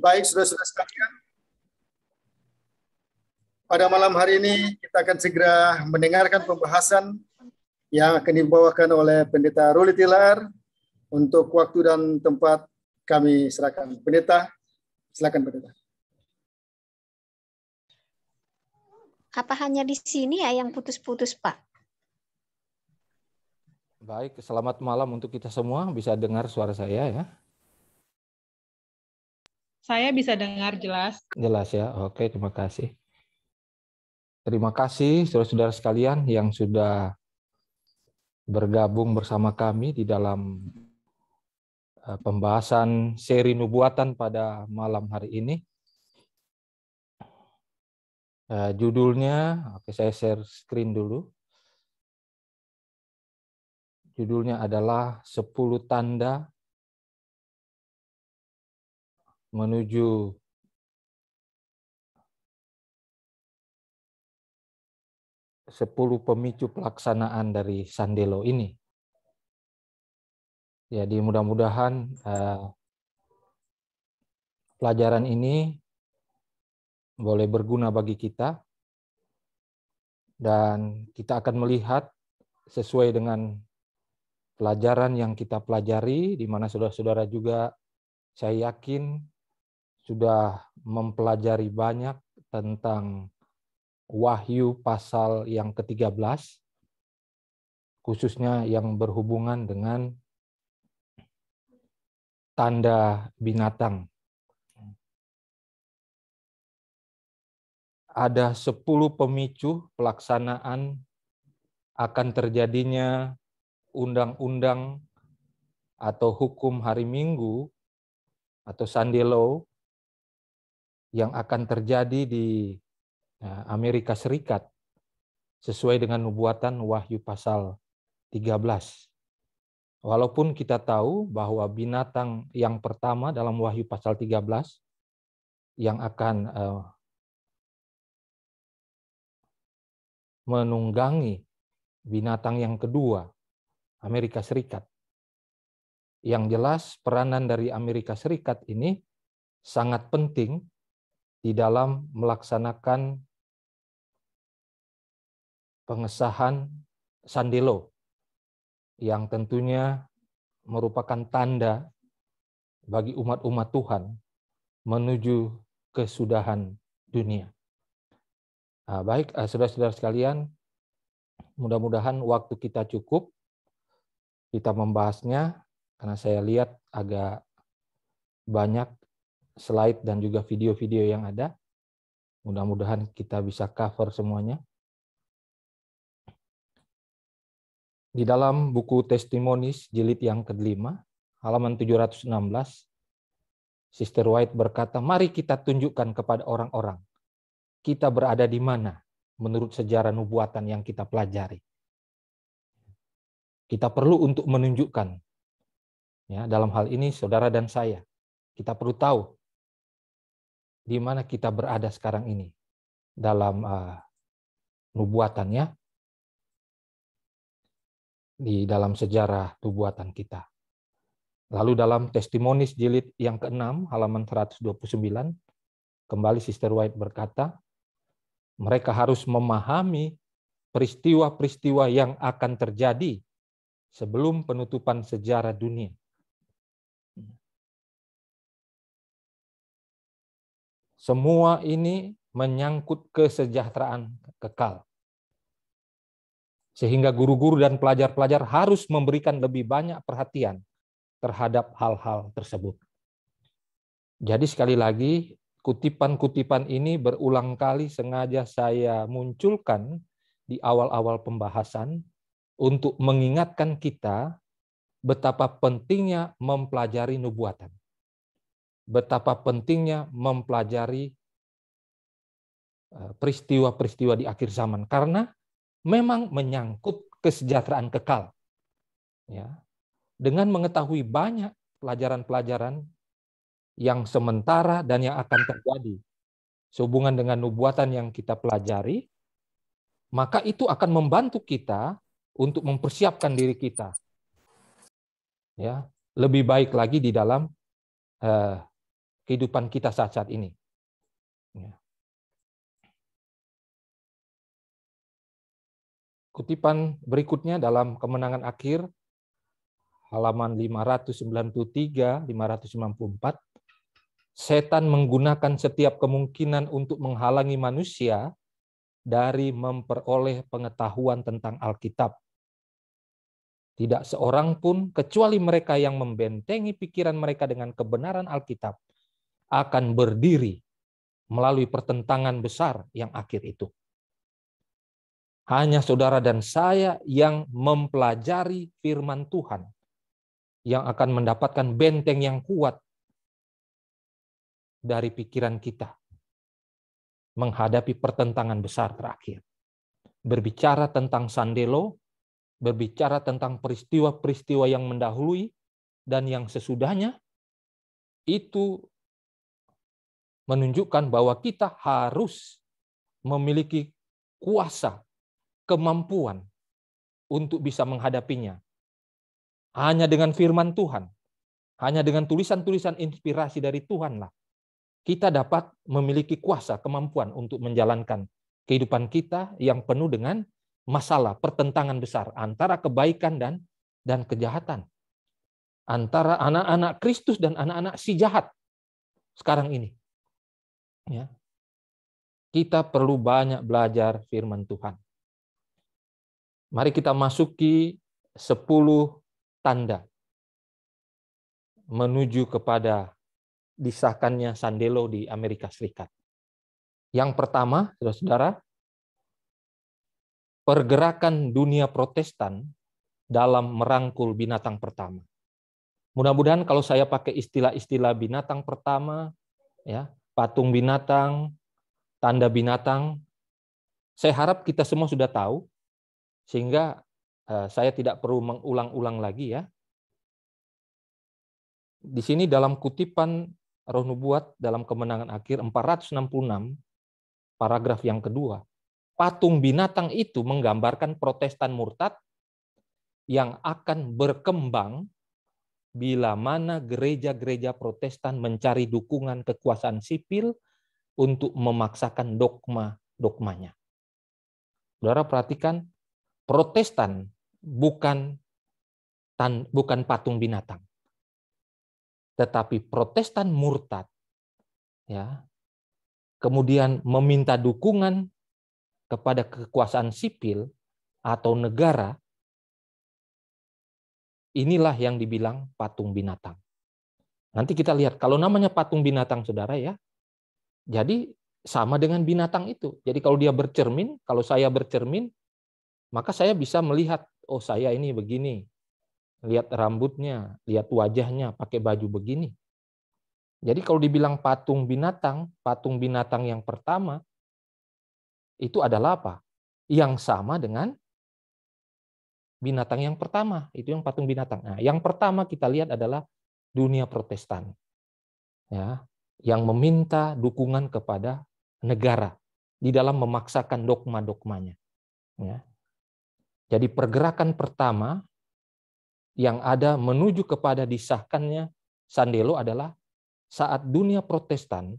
Baik, sudah-sudah sekalian. Pada malam hari ini kita akan segera mendengarkan pembahasan yang akan dibawakan oleh Pendeta Ruli Tilar untuk waktu dan tempat kami serahkan. Pendeta, silakan Pendeta. Apa hanya di sini ya yang putus-putus, Pak? Baik, selamat malam untuk kita semua. Bisa dengar suara saya ya. Saya bisa dengar jelas. Jelas ya. Oke, terima kasih. Terima kasih saudara-saudara sekalian yang sudah bergabung bersama kami di dalam eh, pembahasan seri nubuatan pada malam hari ini. Eh, judulnya, oke saya share screen dulu. Judulnya adalah 10 tanda menuju sepuluh pemicu pelaksanaan dari Sandelo ini. Jadi mudah-mudahan eh, pelajaran ini boleh berguna bagi kita dan kita akan melihat sesuai dengan pelajaran yang kita pelajari di mana saudara-saudara juga saya yakin sudah mempelajari banyak tentang Wahyu pasal yang ke-13, khususnya yang berhubungan dengan tanda binatang. Ada 10 pemicu pelaksanaan akan terjadinya undang-undang atau hukum hari Minggu atau Sunday Law yang akan terjadi di ya, Amerika Serikat sesuai dengan nubuatan Wahyu pasal 13. Walaupun kita tahu bahwa binatang yang pertama dalam Wahyu pasal 13 yang akan eh, menunggangi binatang yang kedua Amerika Serikat. Yang jelas peranan dari Amerika Serikat ini sangat penting di dalam melaksanakan pengesahan Sandilo yang tentunya merupakan tanda bagi umat-umat Tuhan menuju kesudahan dunia. Nah, baik, eh, saudara-saudara sekalian, mudah-mudahan waktu kita cukup kita membahasnya karena saya lihat agak banyak slide dan juga video-video yang ada. Mudah-mudahan kita bisa cover semuanya. Di dalam buku Testimonis jilid yang kelima, halaman 716, Sister White berkata, "Mari kita tunjukkan kepada orang-orang kita berada di mana menurut sejarah nubuatan yang kita pelajari." Kita perlu untuk menunjukkan ya dalam hal ini saudara dan saya kita perlu tahu di mana kita berada sekarang ini dalam ah, nubuatannya di dalam sejarah nubuatan kita. Lalu dalam testimonis jilid yang ke-6 halaman 129 kembali Sister White berkata, mereka harus memahami peristiwa-peristiwa yang akan terjadi sebelum penutupan sejarah dunia Semua ini menyangkut kesejahteraan kekal. Sehingga guru-guru dan pelajar-pelajar harus memberikan lebih banyak perhatian terhadap hal-hal tersebut. Jadi sekali lagi, kutipan-kutipan ini berulang kali sengaja saya munculkan di awal-awal pembahasan untuk mengingatkan kita betapa pentingnya mempelajari nubuatan betapa pentingnya mempelajari eh, peristiwa-peristiwa di akhir zaman karena memang menyangkut kesejahteraan kekal. Ya. Dengan mengetahui banyak pelajaran-pelajaran yang sementara dan yang akan terjadi sehubungan dengan nubuatan yang kita pelajari, maka itu akan membantu kita untuk mempersiapkan diri kita. Ya, lebih baik lagi di dalam eh, kehidupan kita saat-saat ini. Ya. Kutipan berikutnya dalam kemenangan akhir halaman 593 594 setan menggunakan setiap kemungkinan untuk menghalangi manusia dari memperoleh pengetahuan tentang Alkitab. Tidak seorang pun kecuali mereka yang membentengi pikiran mereka dengan kebenaran Alkitab akan berdiri melalui pertentangan besar yang akhir itu. Hanya saudara dan saya yang mempelajari firman Tuhan yang akan mendapatkan benteng yang kuat dari pikiran kita menghadapi pertentangan besar terakhir. Berbicara tentang Sandelo, berbicara tentang peristiwa-peristiwa yang mendahului dan yang sesudahnya, itu menunjukkan bahwa kita harus memiliki kuasa, kemampuan untuk bisa menghadapinya. Hanya dengan firman Tuhan, hanya dengan tulisan-tulisan inspirasi dari Tuhanlah kita dapat memiliki kuasa, kemampuan untuk menjalankan kehidupan kita yang penuh dengan masalah, pertentangan besar antara kebaikan dan dan kejahatan. Antara anak-anak Kristus dan anak-anak si jahat sekarang ini. Ya. Kita perlu banyak belajar firman Tuhan. Mari kita masuki 10 tanda menuju kepada disahkannya Sandelo di Amerika Serikat. Yang pertama, saudara-saudara, pergerakan dunia protestan dalam merangkul binatang pertama. Mudah-mudahan kalau saya pakai istilah-istilah binatang pertama, ya patung binatang, tanda binatang. Saya harap kita semua sudah tahu, sehingga eh, saya tidak perlu mengulang-ulang lagi ya. Di sini dalam kutipan Roh Nubuat dalam kemenangan akhir 466, paragraf yang kedua, patung binatang itu menggambarkan protestan murtad yang akan berkembang bila mana gereja-gereja Protestan mencari dukungan kekuasaan sipil untuk memaksakan dogma-dogmanya. Saudara perhatikan, Protestan bukan tan, bukan patung binatang. Tetapi Protestan murtad ya. Kemudian meminta dukungan kepada kekuasaan sipil atau negara Inilah yang dibilang patung binatang. Nanti kita lihat, kalau namanya patung binatang, saudara ya, jadi sama dengan binatang itu. Jadi kalau dia bercermin, kalau saya bercermin, maka saya bisa melihat, oh saya ini begini, lihat rambutnya, lihat wajahnya, pakai baju begini. Jadi kalau dibilang patung binatang, patung binatang yang pertama, itu adalah apa? Yang sama dengan binatang yang pertama, itu yang patung binatang. Nah, yang pertama kita lihat adalah dunia Protestan. Ya, yang meminta dukungan kepada negara di dalam memaksakan dogma-dogmanya. Ya. Jadi pergerakan pertama yang ada menuju kepada disahkannya Sandelo adalah saat dunia Protestan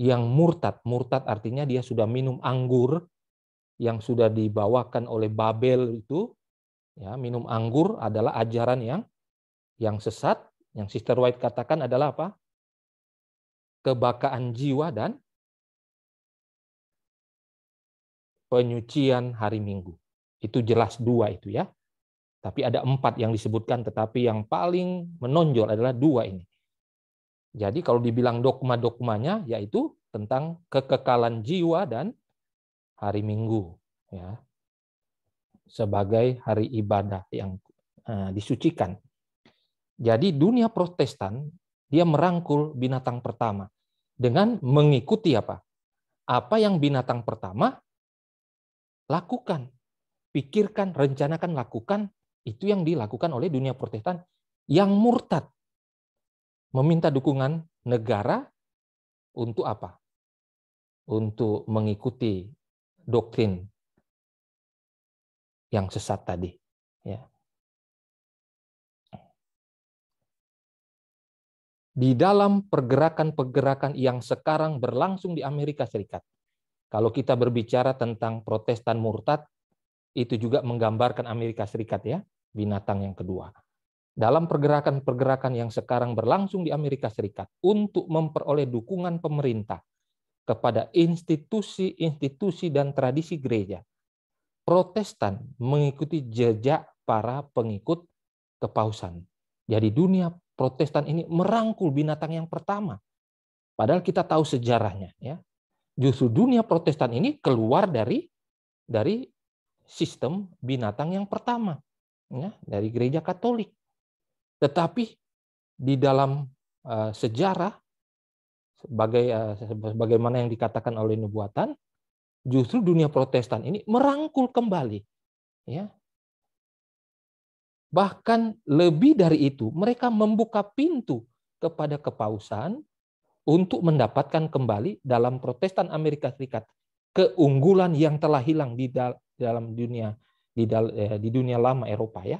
yang murtad, murtad artinya dia sudah minum anggur yang sudah dibawakan oleh Babel itu Ya, minum anggur adalah ajaran yang yang sesat, yang Sister White katakan adalah apa? Kebakaan jiwa dan penyucian hari Minggu. Itu jelas dua itu ya. Tapi ada empat yang disebutkan, tetapi yang paling menonjol adalah dua ini. Jadi kalau dibilang dogma-dogmanya, yaitu tentang kekekalan jiwa dan hari Minggu. Ya, sebagai hari ibadah yang eh, disucikan. Jadi dunia Protestan dia merangkul binatang pertama dengan mengikuti apa? Apa yang binatang pertama lakukan, pikirkan, rencanakan, lakukan itu yang dilakukan oleh dunia Protestan yang murtad meminta dukungan negara untuk apa? Untuk mengikuti doktrin yang sesat tadi. Ya. Di dalam pergerakan-pergerakan yang sekarang berlangsung di Amerika Serikat, kalau kita berbicara tentang protestan murtad, itu juga menggambarkan Amerika Serikat ya, binatang yang kedua. Dalam pergerakan-pergerakan yang sekarang berlangsung di Amerika Serikat untuk memperoleh dukungan pemerintah kepada institusi-institusi dan tradisi gereja, Protestan mengikuti jejak para pengikut kepausan. Jadi dunia Protestan ini merangkul binatang yang pertama. Padahal kita tahu sejarahnya ya. Justru dunia Protestan ini keluar dari dari sistem binatang yang pertama ya, dari gereja Katolik. Tetapi di dalam uh, sejarah sebagai uh, sebagaimana yang dikatakan oleh nubuatan justru dunia Protestan ini merangkul kembali ya. Bahkan lebih dari itu, mereka membuka pintu kepada kepausan untuk mendapatkan kembali dalam Protestan Amerika Serikat keunggulan yang telah hilang di dalam dunia eh, di, dunia lama Eropa ya.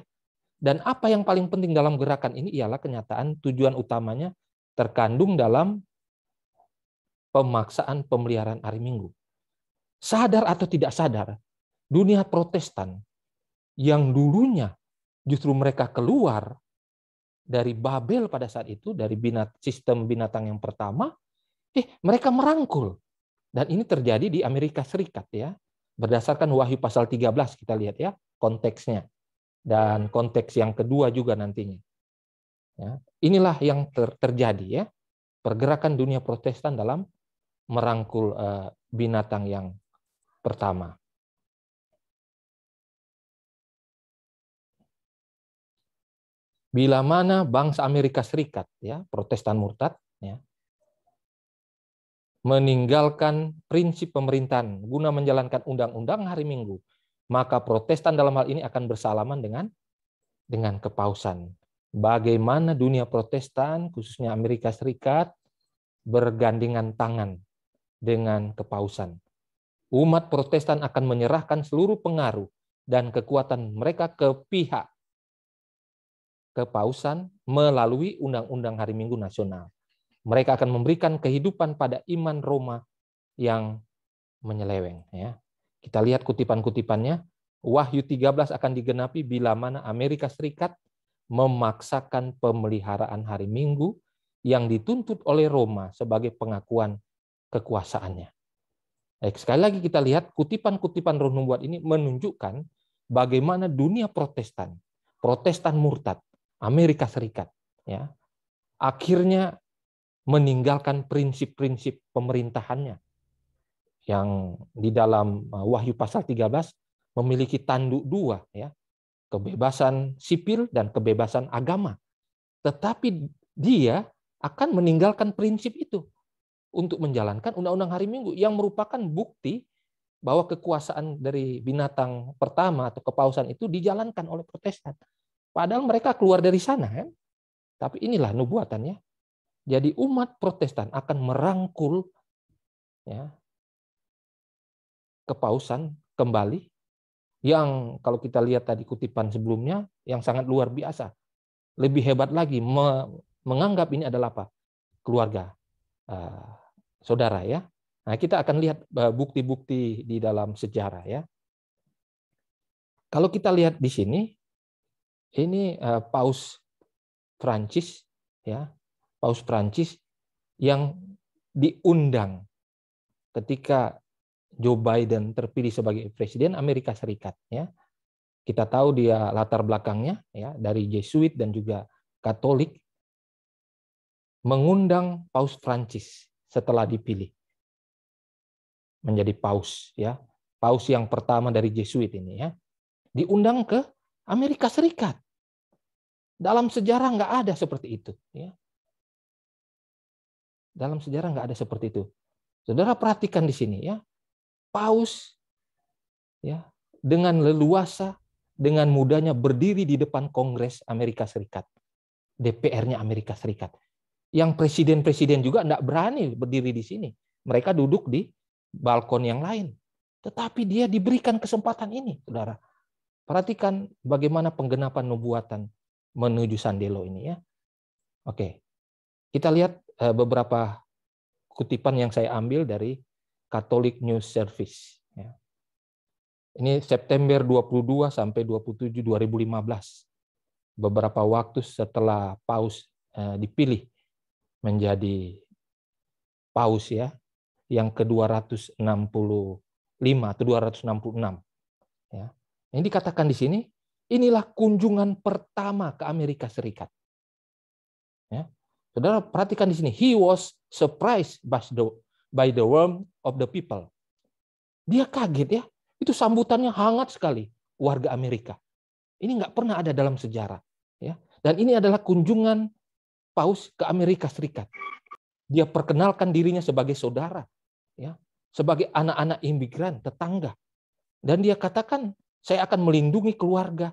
Dan apa yang paling penting dalam gerakan ini ialah kenyataan tujuan utamanya terkandung dalam pemaksaan pemeliharaan hari Minggu sadar atau tidak sadar, dunia Protestan yang dulunya justru mereka keluar dari Babel pada saat itu dari binat, sistem binatang yang pertama, eh mereka merangkul. Dan ini terjadi di Amerika Serikat ya. Berdasarkan Wahyu pasal 13 kita lihat ya konteksnya. Dan konteks yang kedua juga nantinya. Ya, inilah yang ter terjadi ya. Pergerakan dunia Protestan dalam merangkul eh, binatang yang pertama. Bila mana bangsa Amerika Serikat, ya Protestan murtad, ya, meninggalkan prinsip pemerintahan guna menjalankan undang-undang hari Minggu, maka Protestan dalam hal ini akan bersalaman dengan dengan kepausan. Bagaimana dunia Protestan, khususnya Amerika Serikat, bergandengan tangan dengan kepausan umat Protestan akan menyerahkan seluruh pengaruh dan kekuatan mereka ke pihak kepausan melalui Undang-Undang Hari Minggu Nasional. Mereka akan memberikan kehidupan pada iman Roma yang menyeleweng. Ya. Kita lihat kutipan-kutipannya. Wahyu 13 akan digenapi bila mana Amerika Serikat memaksakan pemeliharaan hari Minggu yang dituntut oleh Roma sebagai pengakuan kekuasaannya. Baik, eh, sekali lagi kita lihat kutipan-kutipan Roh Nubuat ini menunjukkan bagaimana dunia Protestan, Protestan murtad, Amerika Serikat, ya, akhirnya meninggalkan prinsip-prinsip pemerintahannya yang di dalam eh, Wahyu pasal 13 memiliki tanduk dua ya, kebebasan sipil dan kebebasan agama. Tetapi dia akan meninggalkan prinsip itu untuk menjalankan undang-undang hari Minggu yang merupakan bukti bahwa kekuasaan dari binatang pertama atau kepausan itu dijalankan oleh Protestan. Padahal mereka keluar dari sana kan. Tapi inilah nubuatannya. Jadi umat Protestan akan merangkul ya, kepausan kembali yang kalau kita lihat tadi kutipan sebelumnya yang sangat luar biasa. Lebih hebat lagi menganggap ini adalah apa? keluarga uh, saudara ya. Nah, kita akan lihat e, bukti-bukti di dalam sejarah ya. Kalau kita lihat di sini, ini e, Paus Francis ya, Paus Francis yang diundang ketika Joe Biden terpilih sebagai presiden Amerika Serikat ya. Kita tahu dia latar belakangnya ya dari Jesuit dan juga Katolik mengundang Paus Francis setelah dipilih menjadi paus ya paus yang pertama dari Jesuit ini ya diundang ke Amerika Serikat dalam sejarah nggak ada seperti itu ya dalam sejarah nggak ada seperti itu saudara perhatikan di sini ya paus ya dengan leluasa dengan mudahnya berdiri di depan Kongres Amerika Serikat DPR-nya Amerika Serikat yang presiden-presiden juga tidak berani berdiri di sini. Mereka duduk di balkon yang lain. Tetapi dia diberikan kesempatan ini, saudara. Perhatikan bagaimana penggenapan nubuatan menuju Sandelo ini ya. Oke, kita lihat eh, beberapa kutipan yang saya ambil dari Catholic News Service. Ya. Ini September 22 sampai 27 2015. Beberapa waktu setelah Paus eh, dipilih menjadi paus ya, yang ke-265 atau 266. Ya. ini dikatakan di sini, inilah kunjungan pertama ke Amerika Serikat. Ya. Saudara perhatikan di sini, he was surprised by the, by the warmth of the people. Dia kaget ya, itu sambutannya hangat sekali warga Amerika. Ini nggak pernah ada dalam sejarah. Ya. Dan ini adalah kunjungan paus ke Amerika Serikat. Dia perkenalkan dirinya sebagai saudara, ya, sebagai anak-anak imigran, tetangga. Dan dia katakan, saya akan melindungi keluarga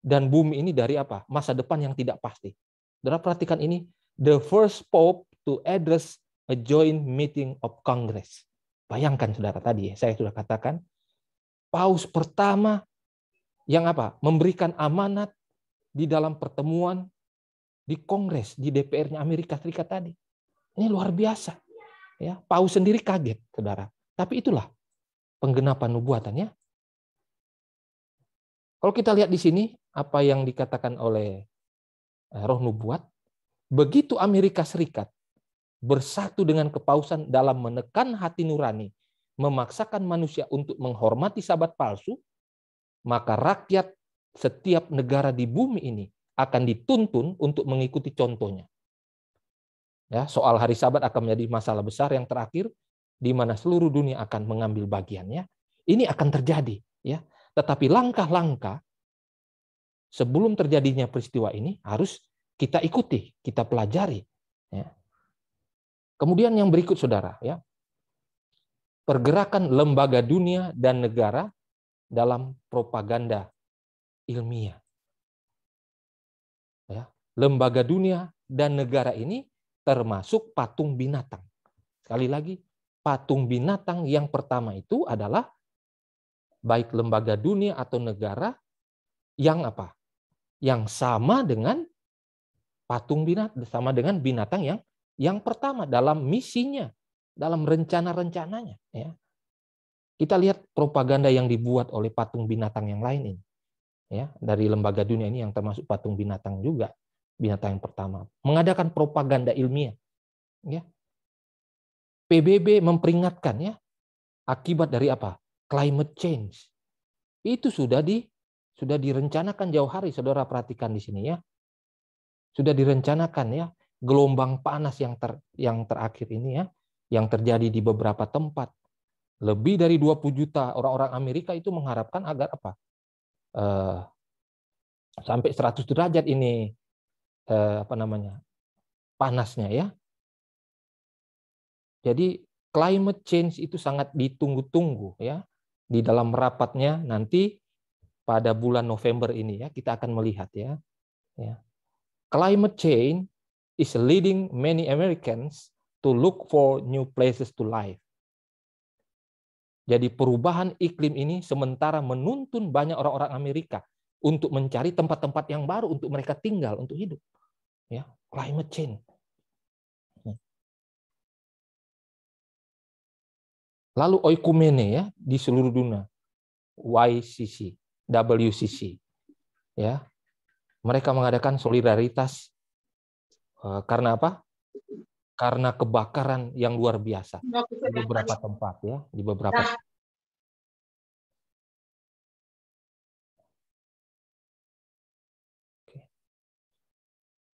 dan bumi ini dari apa? Masa depan yang tidak pasti. Dalam perhatikan ini, the first pope to address a joint meeting of Congress. Bayangkan saudara tadi, saya sudah katakan, paus pertama yang apa? Memberikan amanat di dalam pertemuan di Kongres di DPR-nya Amerika Serikat tadi. Ini luar biasa. Ya, Paus sendiri kaget, Saudara. Tapi itulah penggenapan nubuatannya. Kalau kita lihat di sini apa yang dikatakan oleh eh, roh nubuat, begitu Amerika Serikat bersatu dengan kepausan dalam menekan hati nurani, memaksakan manusia untuk menghormati sahabat palsu, maka rakyat setiap negara di bumi ini akan dituntun untuk mengikuti contohnya. Ya, soal hari Sabat akan menjadi masalah besar yang terakhir di mana seluruh dunia akan mengambil bagiannya. Ini akan terjadi, ya. Tetapi langkah-langkah sebelum terjadinya peristiwa ini harus kita ikuti, kita pelajari, ya. Kemudian yang berikut Saudara, ya. Pergerakan lembaga dunia dan negara dalam propaganda ilmiah ya, lembaga dunia dan negara ini termasuk patung binatang. Sekali lagi, patung binatang yang pertama itu adalah baik lembaga dunia atau negara yang apa? Yang sama dengan patung binatang, sama dengan binatang yang yang pertama dalam misinya, dalam rencana-rencananya. Ya. Kita lihat propaganda yang dibuat oleh patung binatang yang lain ini ya dari lembaga dunia ini yang termasuk patung binatang juga binatang yang pertama mengadakan propaganda ilmiah ya PBB memperingatkan ya akibat dari apa climate change itu sudah di sudah direncanakan jauh hari saudara perhatikan di sini ya sudah direncanakan ya gelombang panas yang ter yang terakhir ini ya yang terjadi di beberapa tempat lebih dari 20 juta orang-orang Amerika itu mengharapkan agar apa Eh, sampai 100 derajat ini eh, apa namanya panasnya ya. Jadi climate change itu sangat ditunggu-tunggu ya di dalam rapatnya nanti pada bulan November ini ya kita akan melihat ya. ya. Climate change is leading many Americans to look for new places to live. Jadi perubahan iklim ini sementara menuntun banyak orang-orang Amerika untuk mencari tempat-tempat yang baru untuk mereka tinggal untuk hidup. Ya, climate change. Ya. Lalu oikumene ya di seluruh dunia. YCC, WCC. Ya. Mereka mengadakan solidaritas eh, karena apa? karena kebakaran yang luar biasa di kan beberapa tempat ya, di beberapa nah.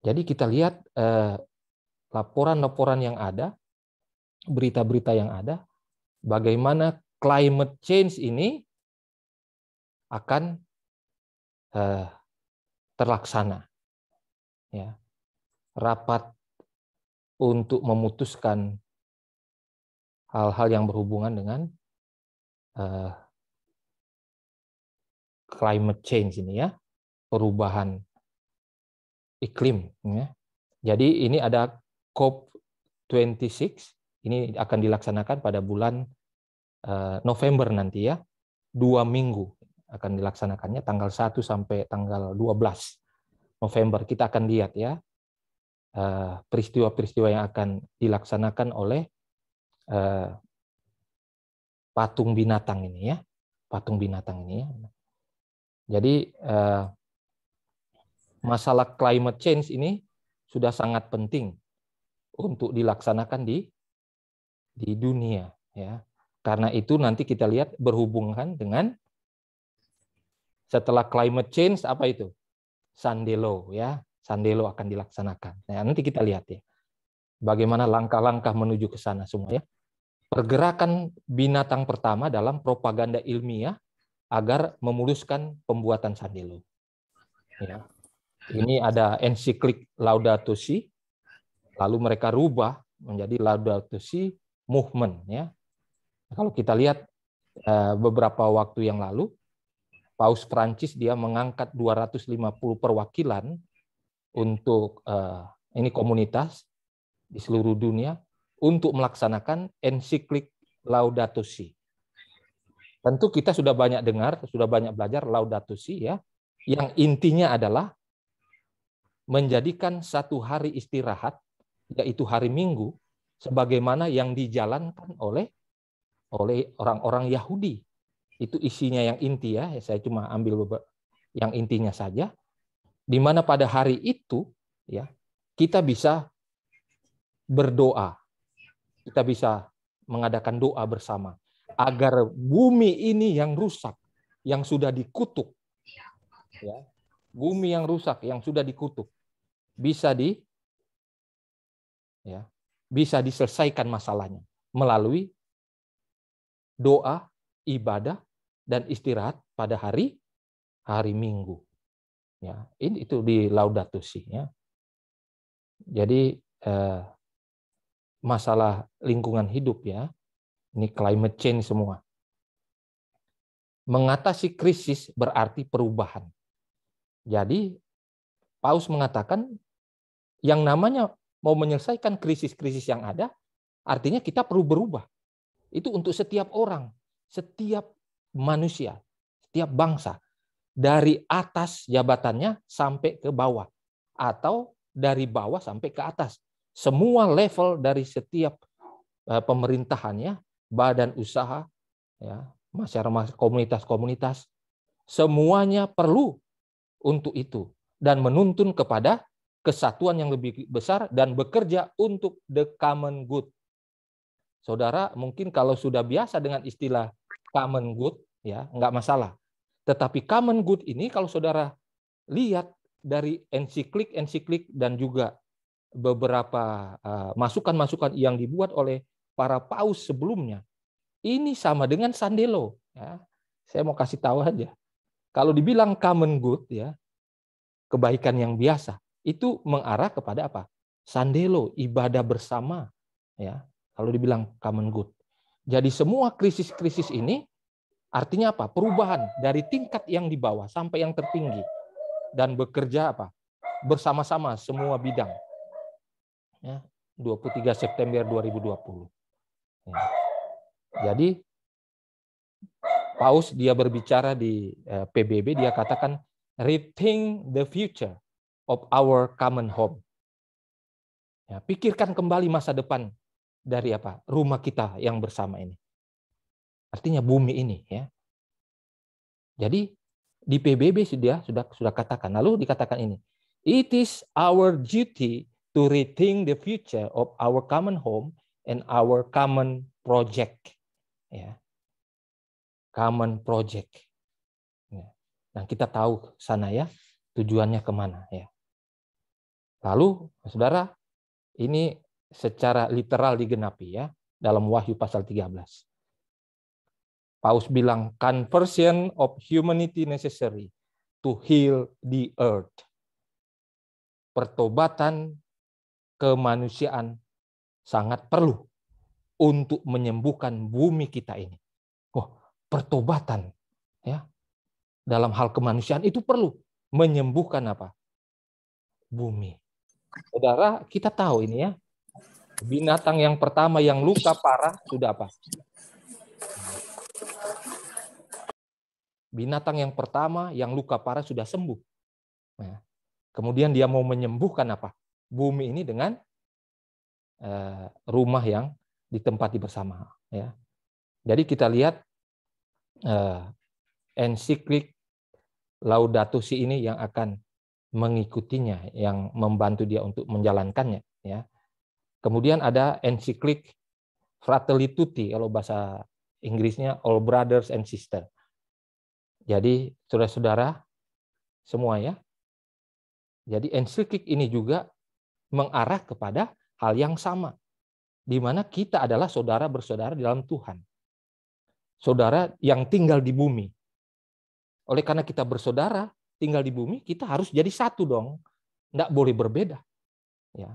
Jadi kita lihat eh, laporan-laporan eh, yang ada, berita-berita yang ada, bagaimana climate change ini akan eh, terlaksana. Ya. Rapat untuk memutuskan hal-hal yang berhubungan dengan uh, climate change ini ya perubahan iklim ya. Jadi ini ada COP 26 ini akan dilaksanakan pada bulan uh, November nanti ya. Dua minggu akan dilaksanakannya tanggal 1 sampai tanggal 12 November. Kita akan lihat ya Eh, peristiwa-peristiwa yang akan dilaksanakan oleh eh, patung binatang ini ya, patung binatang ini ya. Jadi eh, masalah climate change ini sudah sangat penting untuk dilaksanakan di di dunia ya. Karena itu nanti kita lihat berhubungan dengan setelah climate change apa itu? Sandelo ya. Sandelo akan dilaksanakan. Nah, nanti kita lihat ya. Bagaimana langkah-langkah menuju ke sana semua ya. Pergerakan binatang pertama dalam propaganda ilmiah agar memuluskan pembuatan Sandelo. Ya. Ini ada ensiklik Laudato Si, lalu mereka rubah menjadi Laudato Si Movement. Ya. Kalau kita lihat eh, beberapa waktu yang lalu, Paus Francis dia mengangkat 250 perwakilan untuk uh, ini komunitas di seluruh dunia untuk melaksanakan ensiklik Laudato Si. Tentu kita sudah banyak dengar, sudah banyak belajar Laudato Si ya, yang intinya adalah menjadikan satu hari istirahat yaitu hari Minggu sebagaimana yang dijalankan oleh oleh orang-orang Yahudi. Itu isinya yang inti ya, saya cuma ambil yang intinya saja di mana pada hari itu ya kita bisa berdoa. Kita bisa mengadakan doa bersama agar bumi ini yang rusak, yang sudah dikutuk ya. Bumi yang rusak, yang sudah dikutuk bisa di ya, bisa diselesaikan masalahnya melalui doa, ibadah dan istirahat pada hari hari Minggu. Ya, ini itu di Laudato Si. Ya. Jadi eh, masalah lingkungan hidup ya, ini climate change semua. Mengatasi krisis berarti perubahan. Jadi Paus mengatakan yang namanya mau menyelesaikan krisis-krisis yang ada, artinya kita perlu berubah. Itu untuk setiap orang, setiap manusia, setiap bangsa dari atas jabatannya sampai ke bawah atau dari bawah sampai ke atas. Semua level dari setiap eh, pemerintahannya, badan usaha, ya, masyarakat komunitas-komunitas, semuanya perlu untuk itu dan menuntun kepada kesatuan yang lebih besar dan bekerja untuk the common good. Saudara, mungkin kalau sudah biasa dengan istilah common good, ya nggak masalah. Tetapi common good ini kalau saudara lihat dari ensiklik ensiklik dan juga beberapa eh, masukan-masukan yang dibuat oleh para paus sebelumnya, ini sama dengan Sandelo. Ya, saya mau kasih tahu aja. Kalau dibilang common good ya, kebaikan yang biasa, itu mengarah kepada apa? Sandelo, ibadah bersama. Ya, kalau dibilang common good. Jadi semua krisis-krisis ini Artinya apa? Perubahan dari tingkat yang di bawah sampai yang tertinggi dan bekerja apa? bersama-sama semua bidang. Ya, 23 September 2020. Ya. Jadi Paus dia berbicara di eh, PBB dia katakan rethink the future of our common home. Ya, pikirkan kembali masa depan dari apa? rumah kita yang bersama ini. Artinya bumi ini ya. Jadi di PBB sudah sudah sudah katakan. Lalu dikatakan ini, it is our duty to rethink the future of our common home and our common project. Ya. Common project. Ya. Nah kita tahu sana ya tujuannya kemana ya. Lalu, saudara, ini secara literal digenapi ya dalam Wahyu pasal 13. Paus bilang conversion of humanity necessary to heal the earth. Pertobatan kemanusiaan sangat perlu untuk menyembuhkan bumi kita ini. Oh, pertobatan ya. Dalam hal kemanusiaan itu perlu menyembuhkan apa? Bumi. Saudara, kita tahu ini ya. Binatang yang pertama yang luka parah sudah apa? binatang yang pertama yang luka parah sudah sembuh. Nah, kemudian dia mau menyembuhkan apa? Bumi ini dengan eh, rumah yang ditempati bersama. Ya. Jadi kita lihat eh, ensiklik Laudato Si ini yang akan mengikutinya, yang membantu dia untuk menjalankannya. Ya. Kemudian ada ensiklik Fratelli Tutti, kalau bahasa Inggrisnya All Brothers and Sisters. Jadi saudara-saudara semua ya. Jadi ensikik ini juga mengarah kepada hal yang sama di mana kita adalah saudara bersaudara di dalam Tuhan. Saudara yang tinggal di bumi. Oleh karena kita bersaudara tinggal di bumi, kita harus jadi satu dong. Tidak boleh berbeda. Ya.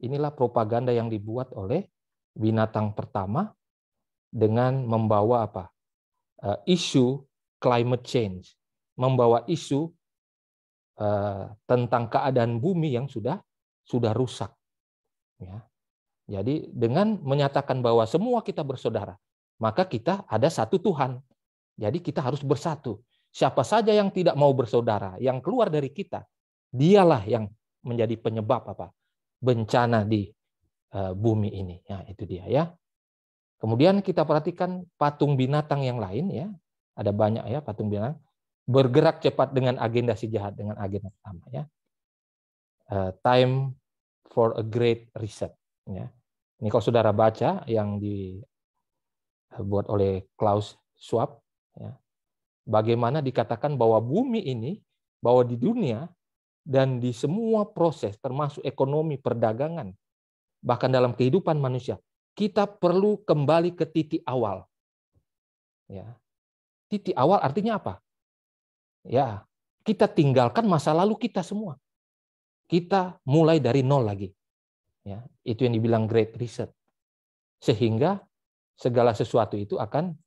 Inilah propaganda yang dibuat oleh binatang pertama dengan membawa apa? Eh, isu climate change, membawa isu eh, tentang keadaan bumi yang sudah sudah rusak. Ya. Jadi dengan menyatakan bahwa semua kita bersaudara, maka kita ada satu Tuhan. Jadi kita harus bersatu. Siapa saja yang tidak mau bersaudara, yang keluar dari kita, dialah yang menjadi penyebab apa bencana di eh, bumi ini. Ya, itu dia ya. Kemudian kita perhatikan patung binatang yang lain ya ada banyak ya patung bilang bergerak cepat dengan agenda si jahat dengan agenda utama ya. Uh, time for a great reset ya. Ini kalau saudara baca yang dibuat eh, oleh Klaus Schwab ya. Bagaimana dikatakan bahwa bumi ini bahwa di dunia dan di semua proses termasuk ekonomi perdagangan bahkan dalam kehidupan manusia kita perlu kembali ke titik awal ya Titik awal artinya apa? Ya, kita tinggalkan masa lalu kita semua. Kita mulai dari nol lagi. Ya, itu yang dibilang great reset. Sehingga segala sesuatu itu akan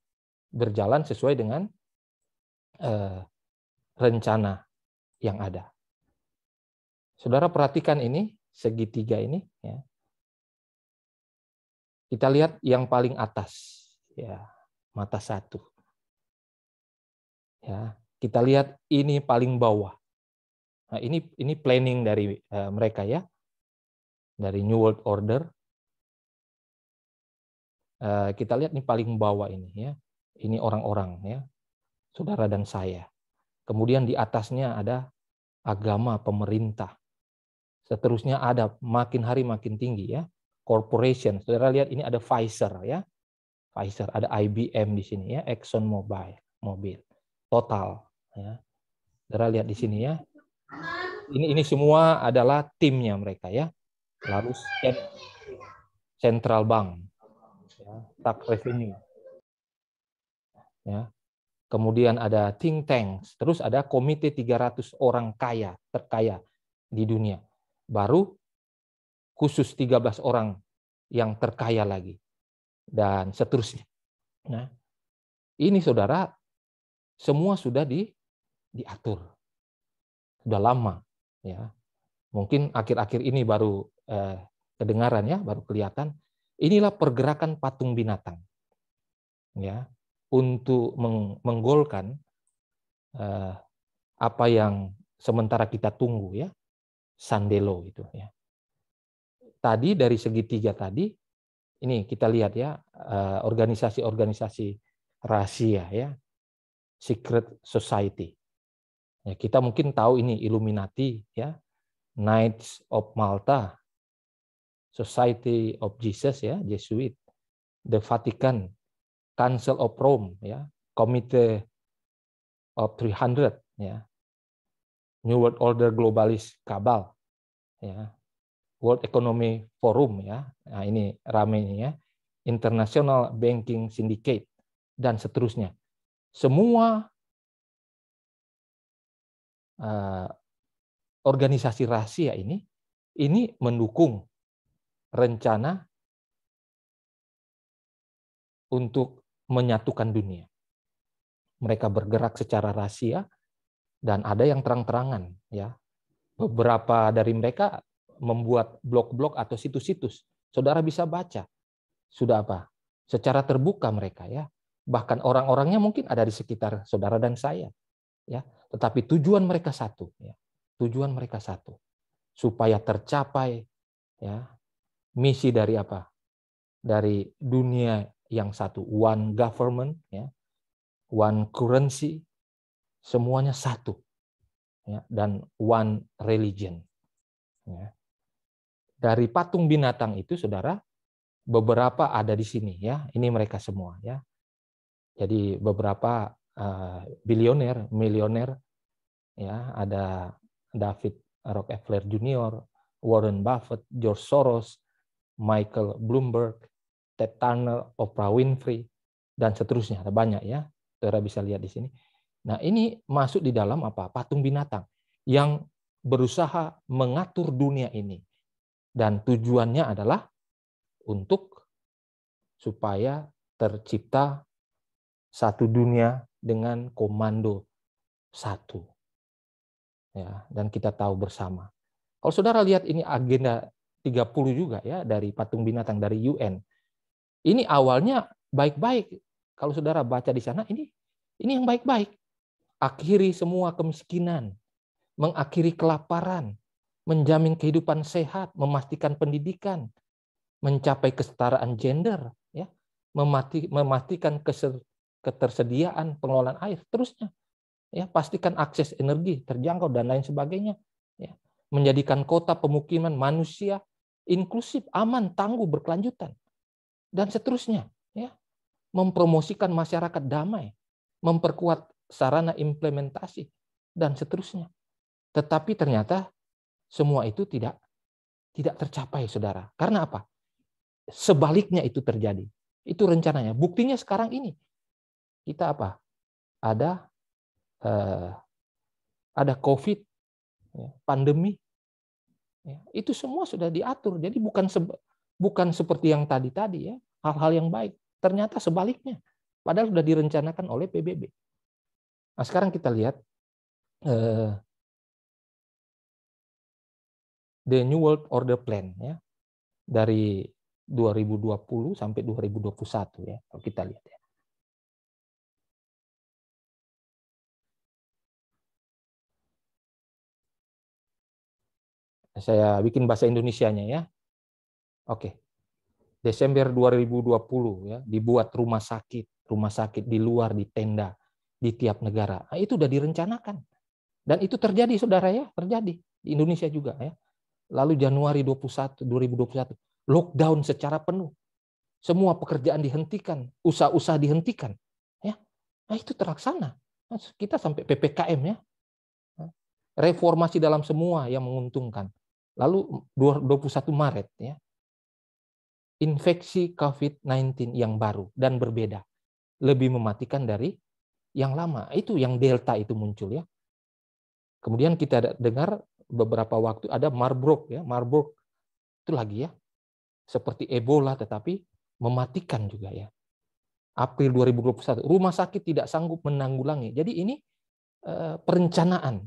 berjalan sesuai dengan eh, rencana yang ada. Saudara perhatikan ini segitiga ini ya. Kita lihat yang paling atas ya, mata satu. Ya, kita lihat ini paling bawah. Nah, ini ini planning dari uh, mereka ya. Dari New World Order. Uh, kita lihat ini paling bawah ini ya. Ini orang-orang ya. Saudara dan saya. Kemudian di atasnya ada agama pemerintah. Seterusnya ada makin hari makin tinggi ya. Corporation. Saudara lihat ini ada Pfizer ya. Pfizer, ada IBM di sini ya, Exxon Mobil total. Ya. Saudara lihat di sini ya. Ini ini semua adalah timnya mereka ya. Lalu Central Bank, ya, tak revenue. Ya. Kemudian ada think tanks, terus ada komite 300 orang kaya, terkaya di dunia. Baru khusus 13 orang yang terkaya lagi dan seterusnya. Nah, ini saudara semua sudah di, diatur. Sudah lama ya. Mungkin akhir-akhir ini baru eh, kedengaran ya, baru kelihatan. Inilah pergerakan patung binatang. Ya, untuk meng, menggolkan eh, apa yang sementara kita tunggu ya, Sandelo itu ya. Tadi dari segitiga tadi ini kita lihat ya eh, organisasi-organisasi rahasia ya secret society. Ya, kita mungkin tahu ini Illuminati, ya, Knights of Malta, Society of Jesus, ya, Jesuit, The Vatican, Council of Rome, ya, Komite of 300, ya, New World Order Globalist Kabal, ya, World Economy Forum, ya, nah ini ramenya ya, International Banking Syndicate dan seterusnya semua eh, organisasi rahasia ini ini mendukung rencana untuk menyatukan dunia. Mereka bergerak secara rahasia dan ada yang terang-terangan ya. Beberapa dari mereka membuat blog-blog atau situs-situs. Saudara bisa baca. Sudah apa? Secara terbuka mereka ya bahkan orang-orangnya mungkin ada di sekitar saudara dan saya ya tetapi tujuan mereka satu ya tujuan mereka satu supaya tercapai ya misi dari apa dari dunia yang satu one government ya one currency semuanya satu ya, dan one religion ya. dari patung binatang itu saudara beberapa ada di sini ya ini mereka semua ya jadi beberapa eh, bilioner, milioner ya ada David Rockefeller Jr., Warren Buffett, George Soros, Michael Bloomberg, Ted Turner, Oprah Winfrey dan seterusnya. Ada banyak ya. Saudara bisa lihat di sini. Nah, ini masuk di dalam apa? Patung binatang yang berusaha mengatur dunia ini. Dan tujuannya adalah untuk supaya tercipta satu dunia dengan komando satu. Ya, dan kita tahu bersama. Kalau saudara lihat ini agenda 30 juga ya dari patung binatang dari UN. Ini awalnya baik-baik. Kalau saudara baca di sana ini ini yang baik-baik. Akhiri semua kemiskinan, mengakhiri kelaparan, menjamin kehidupan sehat, memastikan pendidikan, mencapai kesetaraan gender, ya, memati, memastikan keser, ketersediaan pengelolaan air, terusnya. Ya, pastikan akses energi terjangkau dan lain sebagainya. Ya, menjadikan kota pemukiman manusia inklusif, aman, tangguh, berkelanjutan, dan seterusnya. Ya, mempromosikan masyarakat damai, memperkuat sarana implementasi, dan seterusnya. Tetapi ternyata semua itu tidak tidak tercapai, saudara. Karena apa? Sebaliknya itu terjadi. Itu rencananya. Buktinya sekarang ini kita apa? Ada eh, ada COVID, ya, pandemi. Ya, itu semua sudah diatur. Jadi bukan bukan seperti yang tadi-tadi ya, hal-hal yang baik. Ternyata sebaliknya. Padahal sudah direncanakan oleh PBB. Nah, sekarang kita lihat eh, The New World Order Plan ya dari 2020 sampai 2021 ya kalau kita lihat ya. saya bikin bahasa Indonesianya ya. Oke. Desember 2020 ya, dibuat rumah sakit, rumah sakit di luar di tenda di tiap negara. Nah, itu sudah direncanakan. Dan itu terjadi Saudara ya, terjadi di Indonesia juga ya. Lalu Januari 21 2021 lockdown secara penuh. Semua pekerjaan dihentikan, usaha-usaha dihentikan ya. Nah, itu terlaksana. Nah, kita sampai PPKM ya reformasi dalam semua yang menguntungkan. Lalu 21 Maret ya. Infeksi COVID-19 yang baru dan berbeda lebih mematikan dari yang lama. Itu yang delta itu muncul ya. Kemudian kita dengar beberapa waktu ada Marburg ya, Marburg itu lagi ya. Seperti Ebola tetapi mematikan juga ya. April 2021, rumah sakit tidak sanggup menanggulangi. Jadi ini eh, perencanaan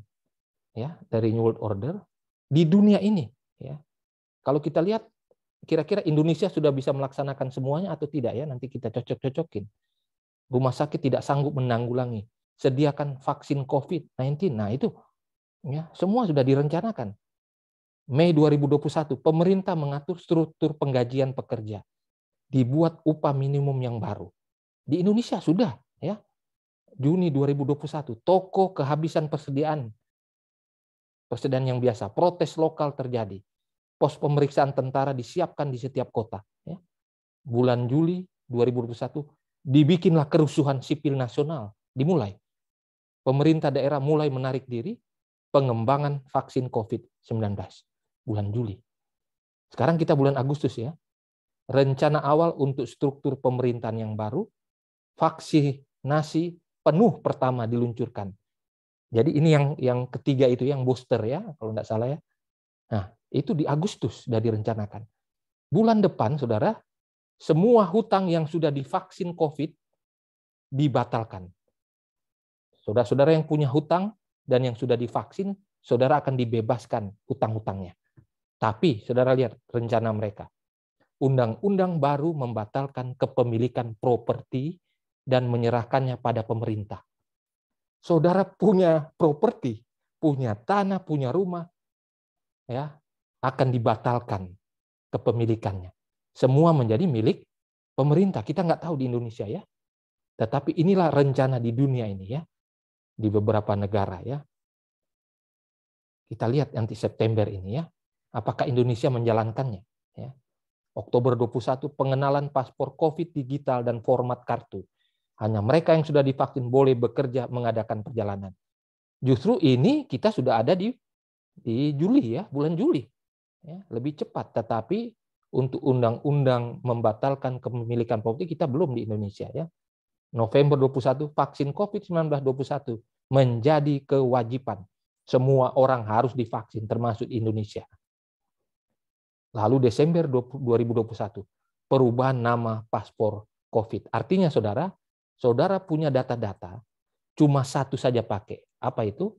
ya dari New World Order di dunia ini. Ya. Kalau kita lihat, kira-kira Indonesia sudah bisa melaksanakan semuanya atau tidak ya? Nanti kita cocok-cocokin. Rumah sakit tidak sanggup menanggulangi. Sediakan vaksin COVID-19. Nah itu ya semua sudah direncanakan. Mei 2021, pemerintah mengatur struktur penggajian pekerja. Dibuat upah minimum yang baru. Di Indonesia sudah ya. Juni 2021, toko kehabisan persediaan Persediaan yang biasa. Protes lokal terjadi. Pos pemeriksaan tentara disiapkan di setiap kota. Ya. Bulan Juli 2021 dibikinlah kerusuhan sipil nasional. Dimulai. Pemerintah daerah mulai menarik diri pengembangan vaksin COVID-19. Bulan Juli. Sekarang kita bulan Agustus ya. Rencana awal untuk struktur pemerintahan yang baru, vaksinasi penuh pertama diluncurkan jadi ini yang yang ketiga itu yang booster ya kalau tidak salah ya. Nah, itu di Agustus sudah direncanakan. Bulan depan Saudara, semua hutang yang sudah divaksin Covid dibatalkan. Saudara-saudara yang punya hutang dan yang sudah divaksin, saudara akan dibebaskan hutang-hutangnya. Tapi saudara lihat rencana mereka. Undang-undang baru membatalkan kepemilikan properti dan menyerahkannya pada pemerintah saudara punya properti, punya tanah, punya rumah, ya akan dibatalkan kepemilikannya. Semua menjadi milik pemerintah. Kita nggak tahu di Indonesia ya. Tetapi inilah rencana di dunia ini ya. Di beberapa negara ya. Kita lihat nanti September ini ya. Apakah Indonesia menjalankannya? Ya. Oktober 21 pengenalan paspor COVID digital dan format kartu. Hanya mereka yang sudah divaksin boleh bekerja mengadakan perjalanan. Justru ini kita sudah ada di di Juli ya, bulan Juli. Ya, lebih cepat tetapi untuk undang-undang membatalkan kepemilikan properti kita belum di Indonesia ya. November 21 vaksin COVID-19 21 menjadi kewajiban. Semua orang harus divaksin termasuk Indonesia. Lalu Desember 2021 perubahan nama paspor COVID. Artinya saudara, saudara punya data-data, cuma satu saja pakai. Apa itu?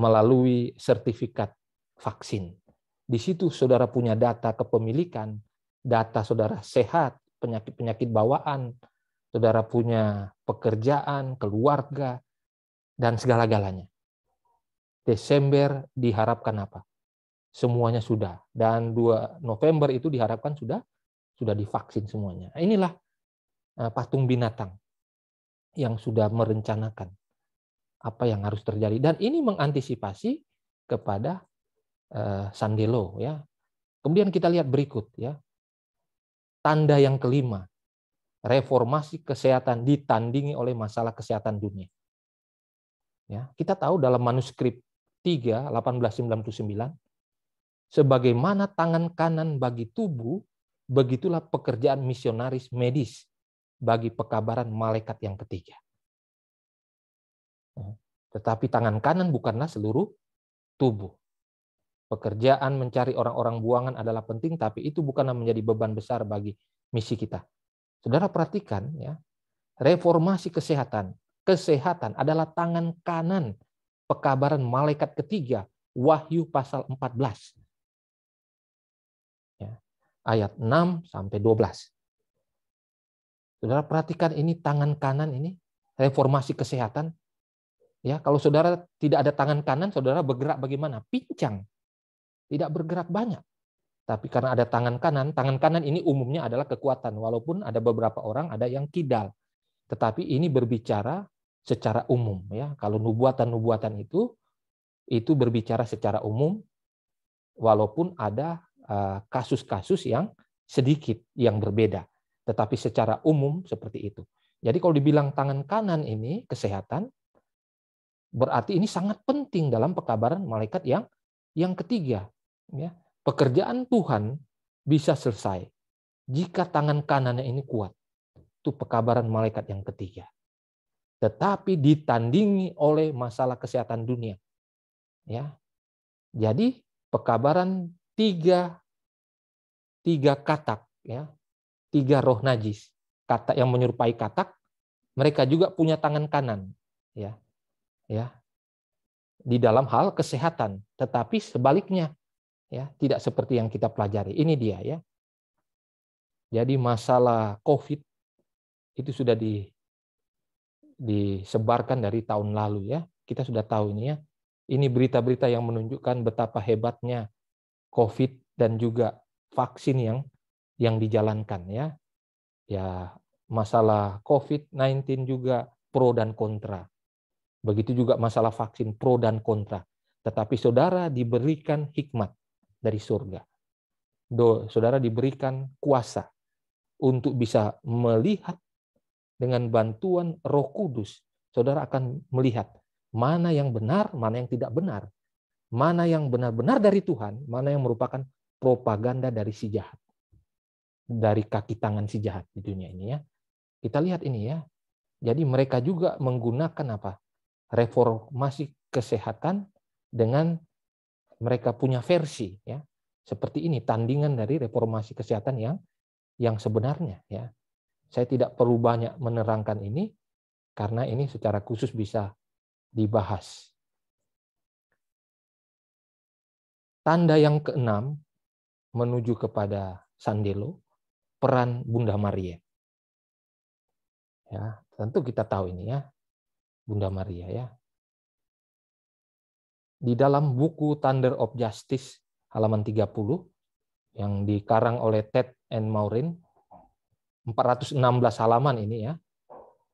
Melalui sertifikat vaksin. Di situ saudara punya data kepemilikan, data saudara sehat, penyakit-penyakit bawaan, saudara punya pekerjaan, keluarga, dan segala-galanya. Desember diharapkan apa? Semuanya sudah. Dan 2 November itu diharapkan sudah sudah divaksin semuanya. Inilah Eh, patung binatang yang sudah merencanakan apa yang harus terjadi dan ini mengantisipasi kepada eh, Sandelo ya. Kemudian kita lihat berikut ya. Tanda yang kelima, reformasi kesehatan ditandingi oleh masalah kesehatan dunia. Ya, kita tahu dalam manuskrip 3 1899 sebagaimana tangan kanan bagi tubuh, begitulah pekerjaan misionaris medis bagi pekabaran malaikat yang ketiga. Nah, tetapi tangan kanan bukanlah seluruh tubuh. Pekerjaan mencari orang-orang buangan adalah penting, tapi itu bukanlah menjadi beban besar bagi misi kita. Saudara perhatikan ya, reformasi kesehatan, kesehatan adalah tangan kanan pekabaran malaikat ketiga, Wahyu pasal 14. Ya, ayat 6 sampai 12. Saudara perhatikan ini tangan kanan ini reformasi kesehatan. Ya, kalau saudara tidak ada tangan kanan, saudara bergerak bagaimana? Pincang. Tidak bergerak banyak. Tapi karena ada tangan kanan, tangan kanan ini umumnya adalah kekuatan walaupun ada beberapa orang ada yang kidal. Tetapi ini berbicara secara umum ya. Kalau nubuatan-nubuatan itu itu berbicara secara umum walaupun ada eh, kasus-kasus yang sedikit yang berbeda tetapi secara umum seperti itu. Jadi kalau dibilang tangan kanan ini kesehatan, berarti ini sangat penting dalam pekabaran malaikat yang yang ketiga. Ya, pekerjaan Tuhan bisa selesai jika tangan kanannya ini kuat. Itu pekabaran malaikat yang ketiga. Tetapi ditandingi oleh masalah kesehatan dunia. Ya. Jadi pekabaran tiga tiga katak ya tiga roh najis, kata yang menyerupai katak, mereka juga punya tangan kanan, ya, ya, di dalam hal kesehatan. Tetapi sebaliknya, ya, tidak seperti yang kita pelajari. Ini dia, ya. Jadi masalah COVID itu sudah di, disebarkan dari tahun lalu, ya. Kita sudah tahu ini, ya. Ini berita-berita yang menunjukkan betapa hebatnya COVID dan juga vaksin yang yang dijalankan ya. Ya, masalah COVID-19 juga pro dan kontra. Begitu juga masalah vaksin pro dan kontra. Tetapi saudara diberikan hikmat dari surga. Do, saudara diberikan kuasa untuk bisa melihat dengan bantuan Roh Kudus. Saudara akan melihat mana yang benar, mana yang tidak benar. Mana yang benar-benar dari Tuhan, mana yang merupakan propaganda dari si jahat dari kaki tangan si jahat di dunia ini ya. Kita lihat ini ya. Jadi mereka juga menggunakan apa? reformasi kesehatan dengan mereka punya versi ya. Seperti ini tandingan dari reformasi kesehatan yang yang sebenarnya ya. Saya tidak perlu banyak menerangkan ini karena ini secara khusus bisa dibahas. Tanda yang keenam menuju kepada Sandelo peran Bunda Maria. Ya, tentu kita tahu ini ya, Bunda Maria ya. Di dalam buku Thunder of Justice halaman 30 yang dikarang oleh Ted and Maureen 416 halaman ini ya.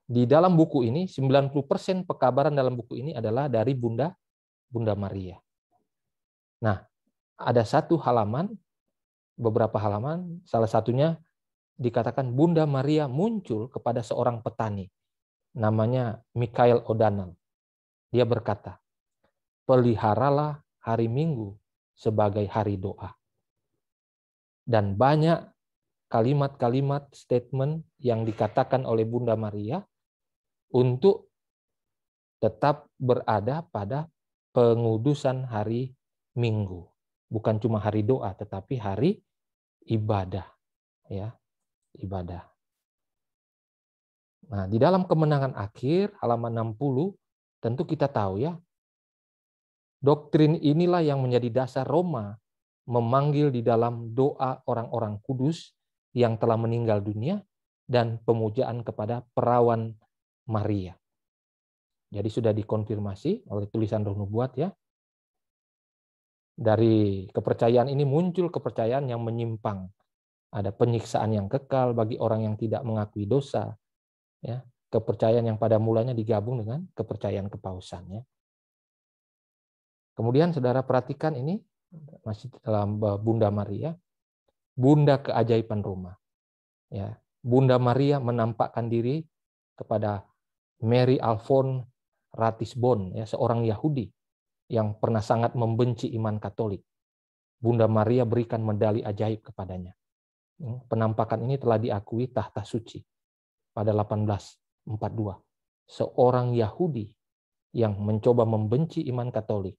Di dalam buku ini 90% pekabaran dalam buku ini adalah dari Bunda Bunda Maria. Nah, ada satu halaman beberapa halaman salah satunya dikatakan Bunda Maria muncul kepada seorang petani. Namanya Mikhail O'Donnell. Dia berkata, peliharalah hari Minggu sebagai hari doa. Dan banyak kalimat-kalimat statement yang dikatakan oleh Bunda Maria untuk tetap berada pada pengudusan hari Minggu. Bukan cuma hari doa, tetapi hari ibadah. Ya, ibadah. Nah, di dalam kemenangan akhir halaman 60 tentu kita tahu ya. Doktrin inilah yang menjadi dasar Roma memanggil di dalam doa orang-orang kudus yang telah meninggal dunia dan pemujaan kepada perawan Maria. Jadi sudah dikonfirmasi oleh tulisan roh nubuat ya. Dari kepercayaan ini muncul kepercayaan yang menyimpang ada penyiksaan yang kekal bagi orang yang tidak mengakui dosa. Ya, kepercayaan yang pada mulanya digabung dengan kepercayaan kepausannya. Kemudian saudara perhatikan ini masih dalam eh, Bunda Maria, Bunda keajaiban rumah. Ya, Bunda Maria menampakkan diri kepada Mary Alphon Ratisbon, ya, seorang Yahudi yang pernah sangat membenci iman Katolik. Bunda Maria berikan medali ajaib kepadanya. Hmm, penampakan ini telah diakui tahta suci pada 1842. Seorang Yahudi yang mencoba membenci iman Katolik,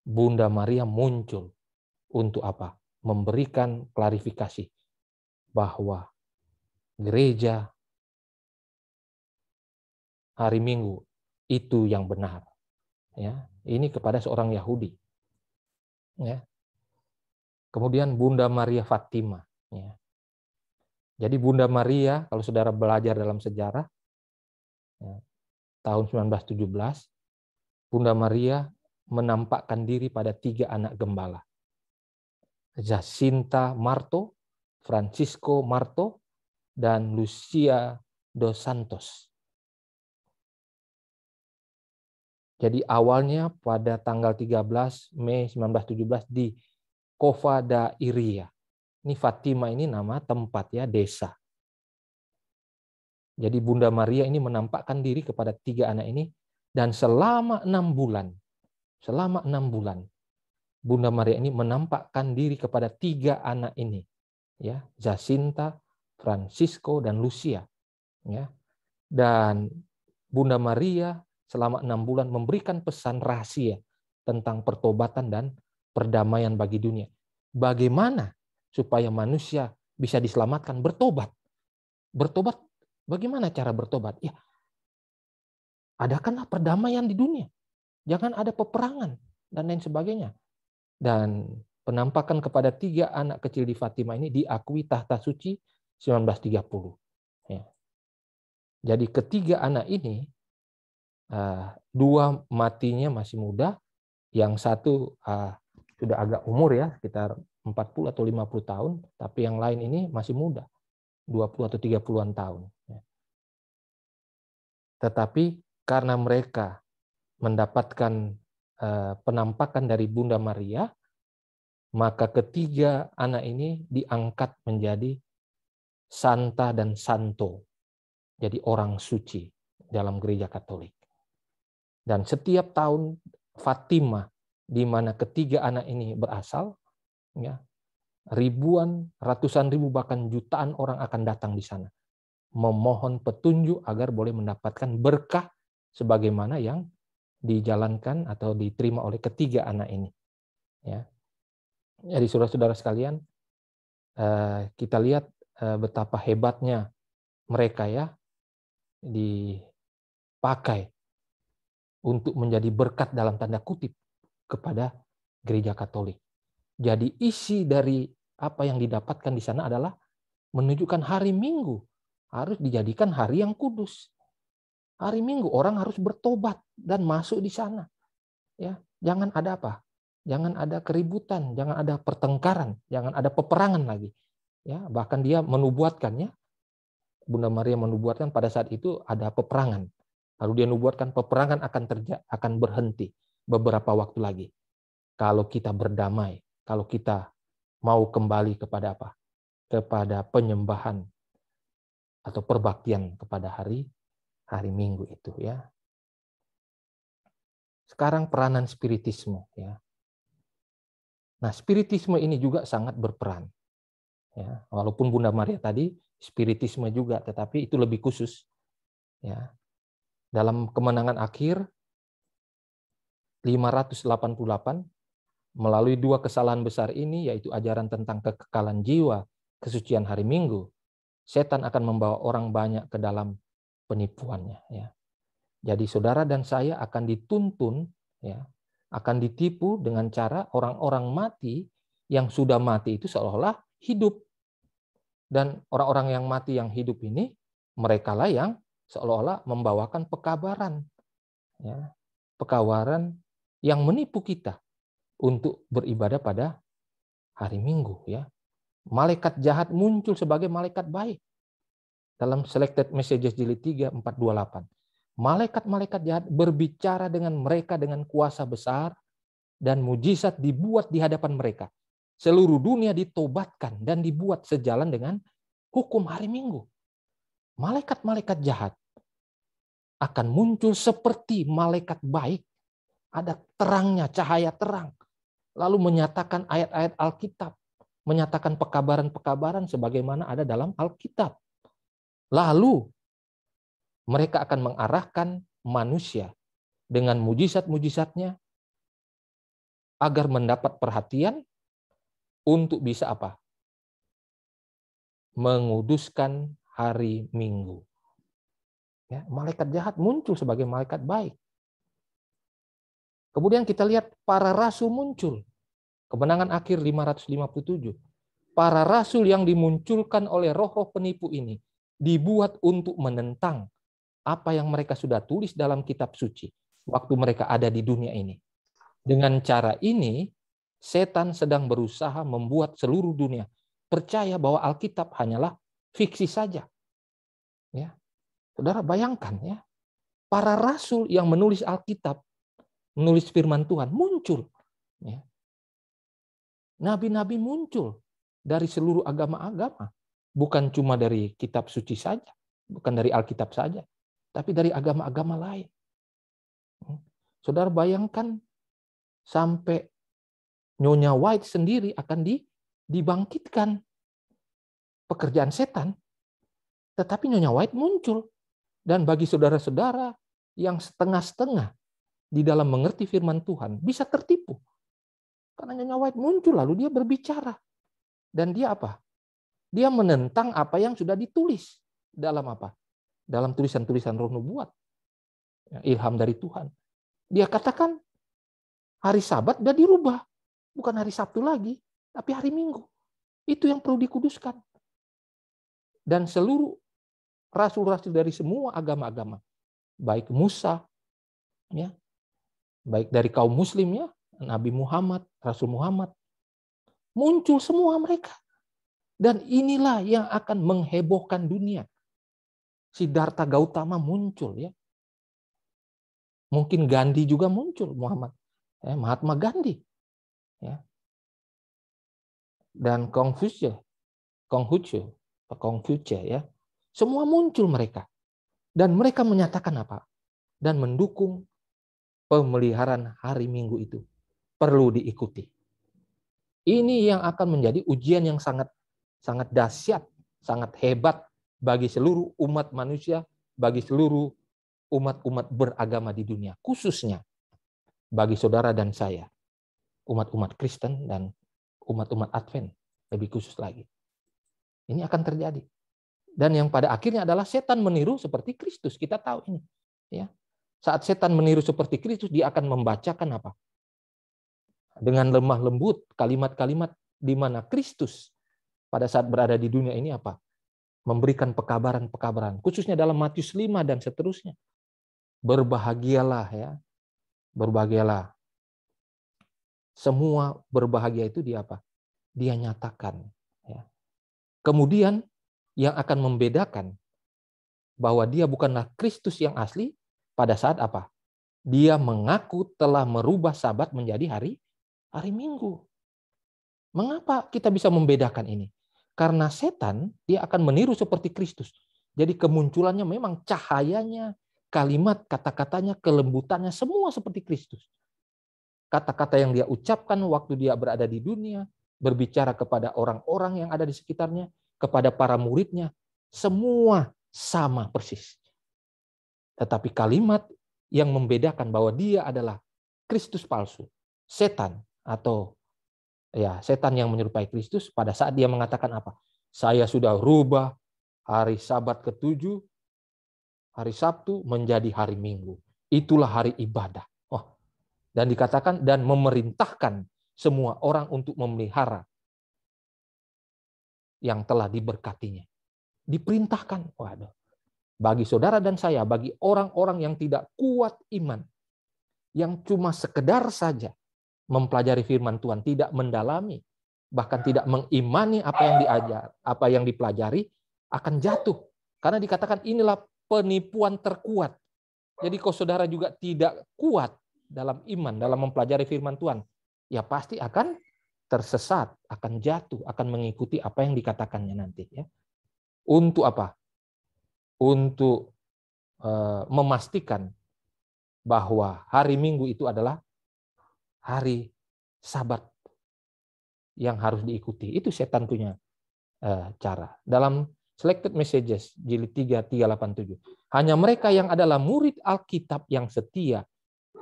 Bunda Maria muncul untuk apa? Memberikan klarifikasi bahwa gereja hari Minggu itu yang benar. Ya, ini kepada seorang Yahudi. Ya. Kemudian Bunda Maria Fatima, ya. Jadi Bunda Maria, kalau saudara belajar dalam sejarah, ya, tahun 1917, Bunda Maria menampakkan diri pada tiga anak gembala. Jacinta Marto, Francisco Marto, dan Lucia dos Santos. Jadi awalnya pada tanggal 13 Mei 1917 di Cova da Iria. Ini Fatima ini nama tempat ya, desa. Jadi Bunda Maria ini menampakkan diri kepada tiga anak ini dan selama enam bulan, selama enam bulan, Bunda Maria ini menampakkan diri kepada tiga anak ini, ya Jacinta, Francisco, dan Lucia, ya. Dan Bunda Maria selama enam bulan memberikan pesan rahasia tentang pertobatan dan perdamaian bagi dunia. Bagaimana supaya manusia bisa diselamatkan bertobat. Bertobat bagaimana cara bertobat? Ya adakanlah perdamaian di dunia. Jangan ada peperangan dan lain sebagainya. Dan penampakan kepada tiga anak kecil di Fatima ini diakui tahta suci 1930. Ya. Jadi ketiga anak ini eh, dua matinya masih muda, yang satu eh, sudah agak umur ya sekitar 40 atau 50 tahun, tapi yang lain ini masih muda, 20 atau 30-an tahun. Ya. Tetapi karena mereka mendapatkan eh, penampakan dari Bunda Maria, maka ketiga anak ini diangkat menjadi santa dan santo, jadi orang suci dalam gereja Katolik. Dan setiap tahun Fatimah di mana ketiga anak ini berasal, ya, ribuan, ratusan ribu bahkan jutaan orang akan datang di sana memohon petunjuk agar boleh mendapatkan berkah sebagaimana yang dijalankan atau diterima oleh ketiga anak ini. Ya. Jadi saudara-saudara sekalian, eh, kita lihat eh, betapa hebatnya mereka ya dipakai untuk menjadi berkat dalam tanda kutip kepada gereja Katolik. Jadi isi dari apa yang didapatkan di sana adalah menunjukkan hari Minggu harus dijadikan hari yang kudus. Hari Minggu orang harus bertobat dan masuk di sana. Ya, jangan ada apa? Jangan ada keributan, jangan ada pertengkaran, jangan ada peperangan lagi. Ya, bahkan dia menubuatkannya. Bunda Maria menubuatkan pada saat itu ada peperangan. Lalu dia nubuatkan peperangan akan terja akan berhenti beberapa waktu lagi. Kalau kita berdamai kalau kita mau kembali kepada apa? Kepada penyembahan atau perbaktian kepada hari hari Minggu itu ya. Sekarang peranan spiritisme ya. Nah, spiritisme ini juga sangat berperan. Ya, walaupun Bunda Maria tadi spiritisme juga, tetapi itu lebih khusus. Ya. Dalam kemenangan akhir 588 Melalui dua kesalahan besar ini, yaitu ajaran tentang kekekalan jiwa, kesucian hari Minggu, setan akan membawa orang banyak ke dalam penipuannya. Ya. Jadi saudara dan saya akan dituntun, ya, akan ditipu dengan cara orang-orang mati yang sudah mati itu seolah-olah hidup. Dan orang-orang yang mati yang hidup ini, merekalah yang seolah-olah membawakan pekabaran. Ya, pekabaran yang menipu kita untuk beribadah pada hari Minggu ya. Malaikat jahat muncul sebagai malaikat baik. Dalam selected messages jilid 3 428. Malaikat-malaikat jahat berbicara dengan mereka dengan kuasa besar dan mujizat dibuat di hadapan mereka. Seluruh dunia ditobatkan dan dibuat sejalan dengan hukum hari Minggu. Malaikat-malaikat jahat akan muncul seperti malaikat baik. Ada terangnya, cahaya terang lalu menyatakan ayat-ayat Alkitab, menyatakan pekabaran-pekabaran sebagaimana ada dalam Alkitab. Lalu mereka akan mengarahkan manusia dengan mujizat-mujizatnya agar mendapat perhatian untuk bisa apa? Menguduskan hari Minggu. Ya, malaikat jahat muncul sebagai malaikat baik. Kemudian kita lihat para rasul muncul. Kemenangan akhir 557. Para rasul yang dimunculkan oleh roh-roh penipu ini dibuat untuk menentang apa yang mereka sudah tulis dalam kitab suci waktu mereka ada di dunia ini. Dengan cara ini, setan sedang berusaha membuat seluruh dunia percaya bahwa Alkitab hanyalah fiksi saja. Ya. Saudara bayangkan ya, para rasul yang menulis Alkitab menulis firman Tuhan muncul. Ya. Nabi-nabi muncul dari seluruh agama-agama, bukan cuma dari kitab suci saja, bukan dari Alkitab saja, tapi dari agama-agama lain. Ya. Saudara bayangkan sampai Nyonya White sendiri akan di, dibangkitkan pekerjaan setan. Tetapi Nyonya White muncul. Dan bagi saudara-saudara yang setengah-setengah di dalam mengerti firman Tuhan bisa tertipu. Karena Nyonya White muncul lalu dia berbicara. Dan dia apa? Dia menentang apa yang sudah ditulis dalam apa? Dalam tulisan-tulisan roh buat ya, Ilham dari Tuhan. Dia katakan hari sabat sudah dirubah. Bukan hari Sabtu lagi, tapi hari Minggu. Itu yang perlu dikuduskan. Dan seluruh rasul-rasul dari semua agama-agama, baik Musa, ya, baik dari kaum muslim ya, Nabi Muhammad, Rasul Muhammad, muncul semua mereka. Dan inilah yang akan menghebohkan dunia. Siddhartha Gautama muncul ya. Mungkin Gandhi juga muncul Muhammad. Ya, Mahatma Gandhi. Ya. Dan Confucius, Confucius, Confucius ya. Semua muncul mereka. Dan mereka menyatakan apa? Dan mendukung pemeliharaan hari Minggu itu perlu diikuti. Ini yang akan menjadi ujian yang sangat sangat dahsyat, sangat hebat bagi seluruh umat manusia, bagi seluruh umat-umat beragama di dunia, khususnya bagi saudara dan saya, umat-umat Kristen dan umat-umat Advent, lebih khusus lagi. Ini akan terjadi. Dan yang pada akhirnya adalah setan meniru seperti Kristus. Kita tahu ini. Ya, saat setan meniru seperti Kristus, dia akan membacakan apa? Dengan lemah lembut, kalimat-kalimat di mana Kristus pada saat berada di dunia ini apa? Memberikan pekabaran-pekabaran, khususnya dalam Matius 5 dan seterusnya. Berbahagialah ya, berbahagialah. Semua berbahagia itu dia apa? Dia nyatakan. Ya. Kemudian yang akan membedakan bahwa dia bukanlah Kristus yang asli, pada saat apa? Dia mengaku telah merubah sabat menjadi hari hari Minggu. Mengapa kita bisa membedakan ini? Karena setan dia akan meniru seperti Kristus. Jadi kemunculannya memang cahayanya, kalimat, kata-katanya, kelembutannya semua seperti Kristus. Kata-kata yang dia ucapkan waktu dia berada di dunia, berbicara kepada orang-orang yang ada di sekitarnya, kepada para muridnya, semua sama persis. Tetapi kalimat yang membedakan bahwa dia adalah Kristus palsu, setan atau ya setan yang menyerupai Kristus pada saat dia mengatakan apa? Saya sudah rubah hari Sabat ketujuh, hari Sabtu menjadi hari Minggu. Itulah hari ibadah. Oh, dan dikatakan dan memerintahkan semua orang untuk memelihara yang telah diberkatinya. Diperintahkan. Waduh bagi saudara dan saya, bagi orang-orang yang tidak kuat iman, yang cuma sekedar saja mempelajari firman Tuhan, tidak mendalami, bahkan tidak mengimani apa yang diajar, apa yang dipelajari, akan jatuh. Karena dikatakan inilah penipuan terkuat. Jadi kalau saudara juga tidak kuat dalam iman, dalam mempelajari firman Tuhan, ya pasti akan tersesat, akan jatuh, akan mengikuti apa yang dikatakannya nanti. Ya. Untuk apa? untuk eh, memastikan bahwa hari Minggu itu adalah hari Sabat yang harus diikuti. Itu setan punya eh, cara. Dalam Selected Messages jilid 3 387. Hanya mereka yang adalah murid Alkitab yang setia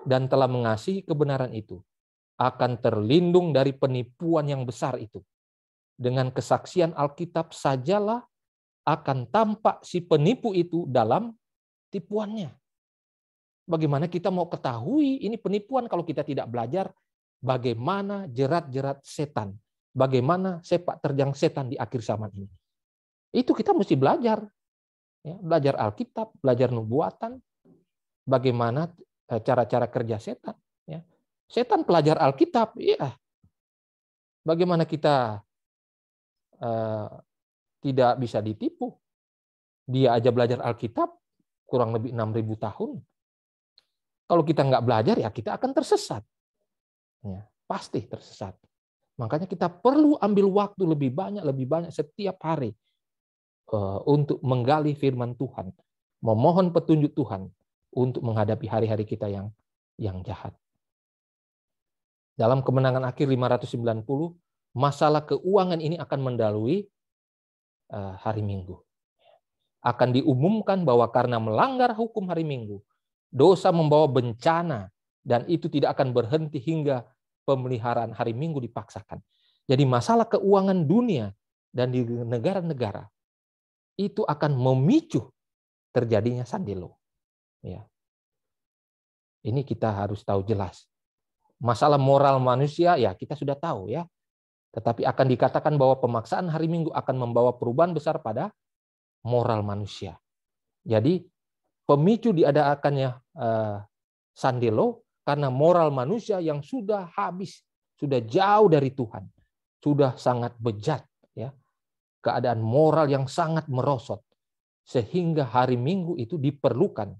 dan telah mengasihi kebenaran itu akan terlindung dari penipuan yang besar itu. Dengan kesaksian Alkitab sajalah akan tampak si penipu itu dalam tipuannya. Bagaimana kita mau ketahui ini penipuan kalau kita tidak belajar bagaimana jerat-jerat setan, bagaimana sepak terjang setan di akhir zaman ini. Itu kita mesti belajar. Ya, belajar Alkitab, belajar nubuatan, bagaimana eh, cara-cara kerja setan. Ya. Setan pelajar Alkitab, iya. Bagaimana kita eh, tidak bisa ditipu. Dia aja belajar Alkitab kurang lebih 6.000 tahun. Kalau kita nggak belajar ya kita akan tersesat. Ya, pasti tersesat. Makanya kita perlu ambil waktu lebih banyak, lebih banyak setiap hari eh, untuk menggali firman Tuhan, memohon petunjuk Tuhan untuk menghadapi hari-hari kita yang yang jahat. Dalam kemenangan akhir 590, masalah keuangan ini akan mendalui Eh, hari Minggu. Akan diumumkan bahwa karena melanggar hukum hari Minggu, dosa membawa bencana dan itu tidak akan berhenti hingga pemeliharaan hari Minggu dipaksakan. Jadi masalah keuangan dunia dan di negara-negara itu akan memicu terjadinya sandilo. Ya. Ini kita harus tahu jelas. Masalah moral manusia ya kita sudah tahu ya. Tetapi akan dikatakan bahwa pemaksaan hari Minggu akan membawa perubahan besar pada moral manusia. Jadi pemicu diadakannya eh, Sandelo karena moral manusia yang sudah habis, sudah jauh dari Tuhan, sudah sangat bejat ya. Keadaan moral yang sangat merosot sehingga hari Minggu itu diperlukan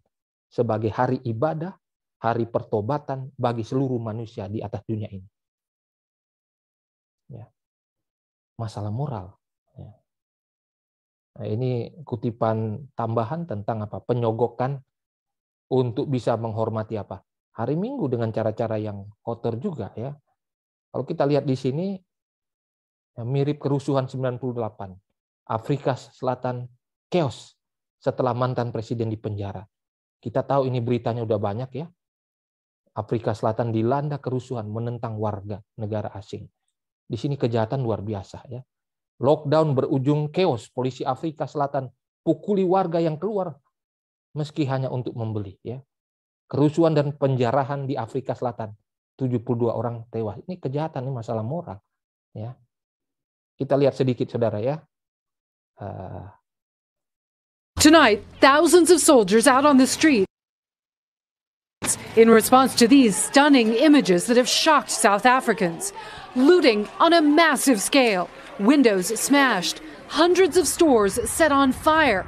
sebagai hari ibadah, hari pertobatan bagi seluruh manusia di atas dunia ini. masalah moral. Ya. Nah, ini kutipan tambahan tentang apa penyogokan untuk bisa menghormati apa hari Minggu dengan cara-cara yang kotor juga ya. Kalau kita lihat di sini ya mirip kerusuhan 98 Afrika Selatan chaos setelah mantan presiden di penjara. Kita tahu ini beritanya udah banyak ya. Afrika Selatan dilanda kerusuhan menentang warga negara asing. Di sini kejahatan luar biasa ya. Lockdown berujung keos, Polisi Afrika Selatan pukuli warga yang keluar meski hanya untuk membeli ya. Kerusuhan dan penjarahan di Afrika Selatan. 72 orang tewas. Ini kejahatan ini masalah moral ya. Kita lihat sedikit Saudara ya. Uh, Tonight, thousands of soldiers out on the street in response to these stunning images that have shocked South Africans. looting on a massive scale, windows smashed, hundreds of stores set on fire.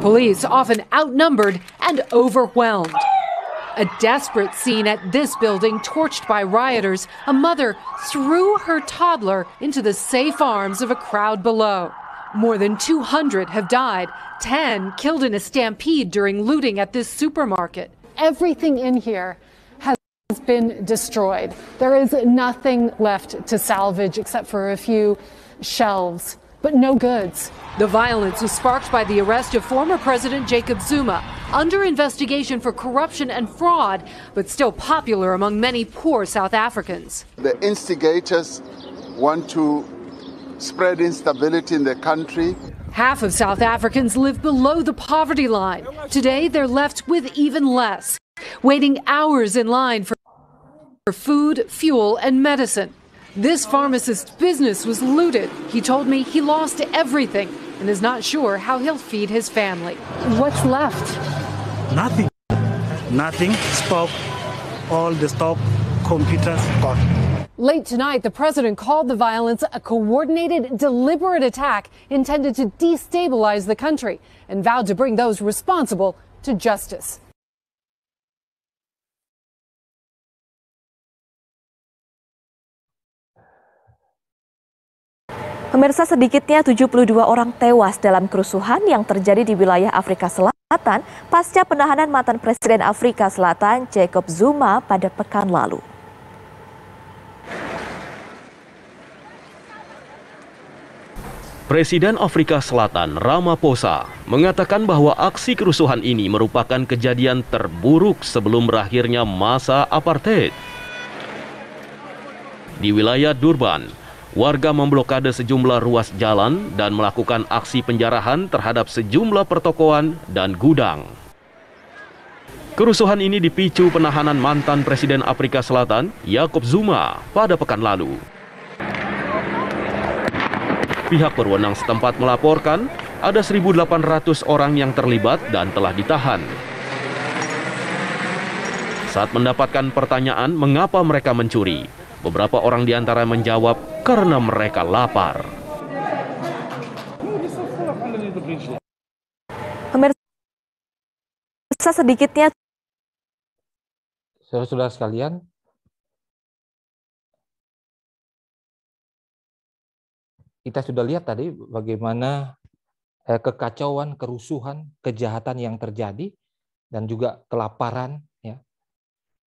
Police often outnumbered and overwhelmed. A desperate scene at this building torched by rioters. A mother threw her toddler into the safe arms of a crowd below. More than 200 have died, 10 killed in a stampede during looting at this supermarket everything in here has been destroyed. There is nothing left to salvage except for a few shelves, but no goods. The violence was sparked by the arrest of former President Jacob Zuma, under investigation for corruption and fraud, but still popular among many poor South Africans. The instigators want to spread instability in the country. Half of South Africans live below the poverty line. Today, they're left with even less, waiting hours in line for food, fuel, and medicine. This pharmacist's business was looted. He told me he lost everything and is not sure how he'll feed his family. What's left? Nothing. Nothing. Stock. All the stock, computers gone. Late tonight, the president called the violence a coordinated, deliberate attack intended to destabilize the country and vowed to bring those responsible to justice. Pemirsa sedikitnya 72 orang tewas dalam kerusuhan yang terjadi di wilayah Afrika Selatan pasca penahanan mantan Presiden Afrika Selatan Jacob Zuma pada pekan lalu. Presiden Afrika Selatan Ramaphosa mengatakan bahwa aksi kerusuhan ini merupakan kejadian terburuk sebelum berakhirnya masa apartheid. Di wilayah Durban, warga memblokade sejumlah ruas jalan dan melakukan aksi penjarahan terhadap sejumlah pertokoan dan gudang. Kerusuhan ini dipicu penahanan mantan Presiden Afrika Selatan, Jacob Zuma, pada pekan lalu. Pihak berwenang setempat melaporkan ada 1.800 orang yang terlibat dan telah ditahan. Saat mendapatkan pertanyaan mengapa mereka mencuri, beberapa orang di antara menjawab karena mereka lapar. Pemirsa sedikitnya Saudara-saudara sekalian, kita sudah lihat tadi bagaimana eh, kekacauan, kerusuhan, kejahatan yang terjadi dan juga kelaparan ya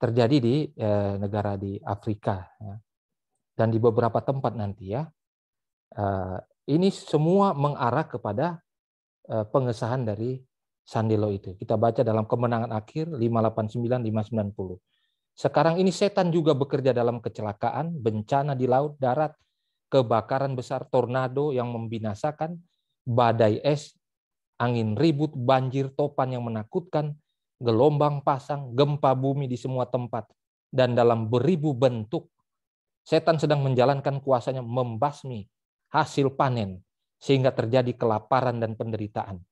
terjadi di eh, negara di Afrika ya. dan di beberapa tempat nanti ya. Eh, ini semua mengarah kepada pengesahan dari Sandilo itu. Kita baca dalam kemenangan akhir 589 590. Sekarang ini setan juga bekerja dalam kecelakaan, bencana di laut, darat, kebakaran besar, tornado yang membinasakan, badai es, angin ribut, banjir topan yang menakutkan, gelombang pasang, gempa bumi di semua tempat, dan dalam beribu bentuk, setan sedang menjalankan kuasanya membasmi hasil panen, sehingga terjadi kelaparan dan penderitaan.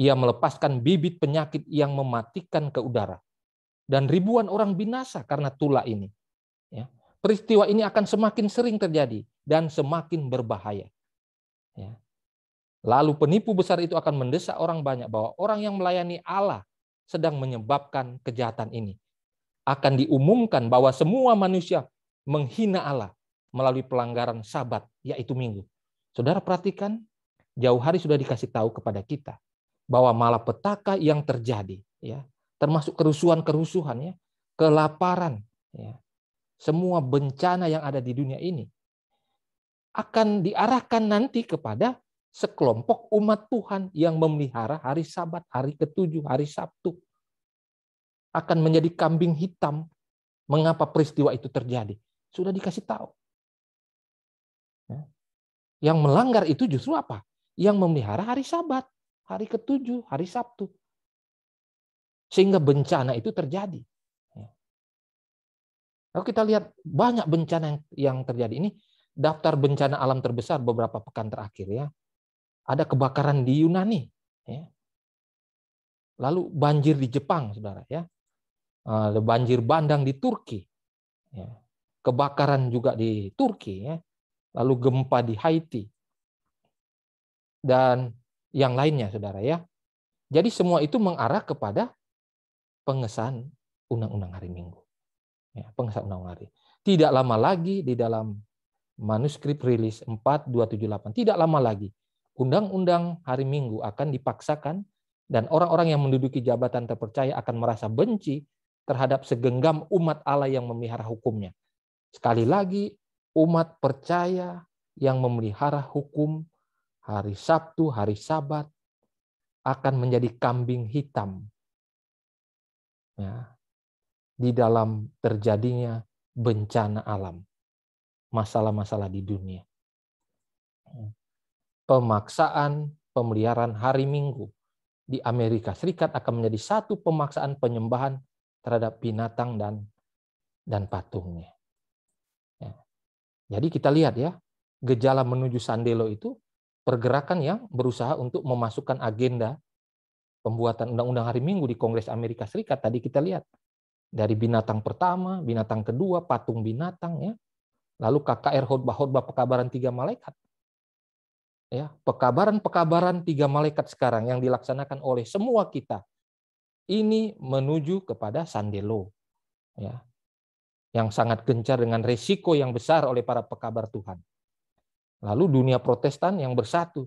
Ia melepaskan bibit penyakit yang mematikan ke udara. Dan ribuan orang binasa karena tula ini peristiwa ini akan semakin sering terjadi dan semakin berbahaya. Ya. Lalu penipu besar itu akan mendesak orang banyak bahwa orang yang melayani Allah sedang menyebabkan kejahatan ini. Akan diumumkan bahwa semua manusia menghina Allah melalui pelanggaran sabat, yaitu minggu. Saudara perhatikan, jauh hari sudah dikasih tahu kepada kita bahwa malapetaka yang terjadi, ya, termasuk kerusuhan-kerusuhan, ya, kelaparan, ya, semua bencana yang ada di dunia ini akan diarahkan nanti kepada sekelompok umat Tuhan yang memelihara hari Sabat, hari ketujuh, hari Sabtu. Akan menjadi kambing hitam mengapa peristiwa itu terjadi. Sudah dikasih tahu. Ya. Yang melanggar itu justru apa? Yang memelihara hari Sabat, hari ketujuh, hari Sabtu. Sehingga bencana itu terjadi. Kalau kita lihat banyak bencana yang, yang terjadi ini daftar bencana alam terbesar beberapa pekan terakhir ya. Ada kebakaran di Yunani, ya. lalu banjir di Jepang, saudara ya, eh, ada banjir bandang di Turki, ya. kebakaran juga di Turki, ya. lalu gempa di Haiti dan yang lainnya, saudara ya. Jadi semua itu mengarah kepada pengesahan undang-undang hari Minggu. Ya, pengesat nongari. Tidak lama lagi di dalam manuskrip rilis 4278, tidak lama lagi undang-undang hari Minggu akan dipaksakan dan orang-orang yang menduduki jabatan terpercaya akan merasa benci terhadap segenggam umat Allah yang memelihara hukumnya. Sekali lagi, umat percaya yang memelihara hukum hari Sabtu, hari Sabat akan menjadi kambing hitam. Ya, di dalam terjadinya bencana alam, masalah-masalah di dunia. Pemaksaan pemeliharaan hari Minggu di Amerika Serikat akan menjadi satu pemaksaan penyembahan terhadap binatang dan dan patungnya. Ya. Jadi kita lihat ya, gejala menuju Sandelo itu pergerakan yang berusaha untuk memasukkan agenda pembuatan undang-undang hari Minggu di Kongres Amerika Serikat. Tadi kita lihat dari binatang pertama, binatang kedua, patung binatang ya. Lalu KKR khotbah-khotbah pekabaran tiga malaikat. Ya, pekabaran-pekabaran tiga malaikat sekarang yang dilaksanakan oleh semua kita ini menuju kepada sandelo. Ya. Yang sangat gencar dengan resiko yang besar oleh para pekabar Tuhan. Lalu dunia protestan yang bersatu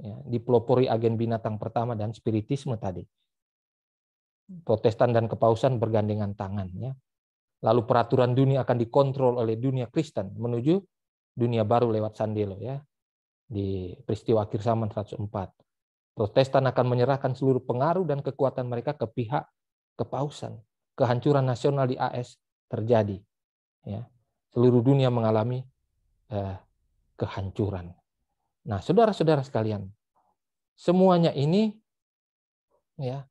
ya, dipelopori agen binatang pertama dan spiritisme tadi. Protestan dan kepausan bergandengan tangannya. Lalu peraturan dunia akan dikontrol oleh dunia Kristen menuju dunia baru lewat Sandelo ya di peristiwa akhir zaman 104. Protestan akan menyerahkan seluruh pengaruh dan kekuatan mereka ke pihak kepausan. Kehancuran nasional di AS terjadi. Ya. Seluruh dunia mengalami eh, kehancuran. Nah, saudara-saudara sekalian, semuanya ini ya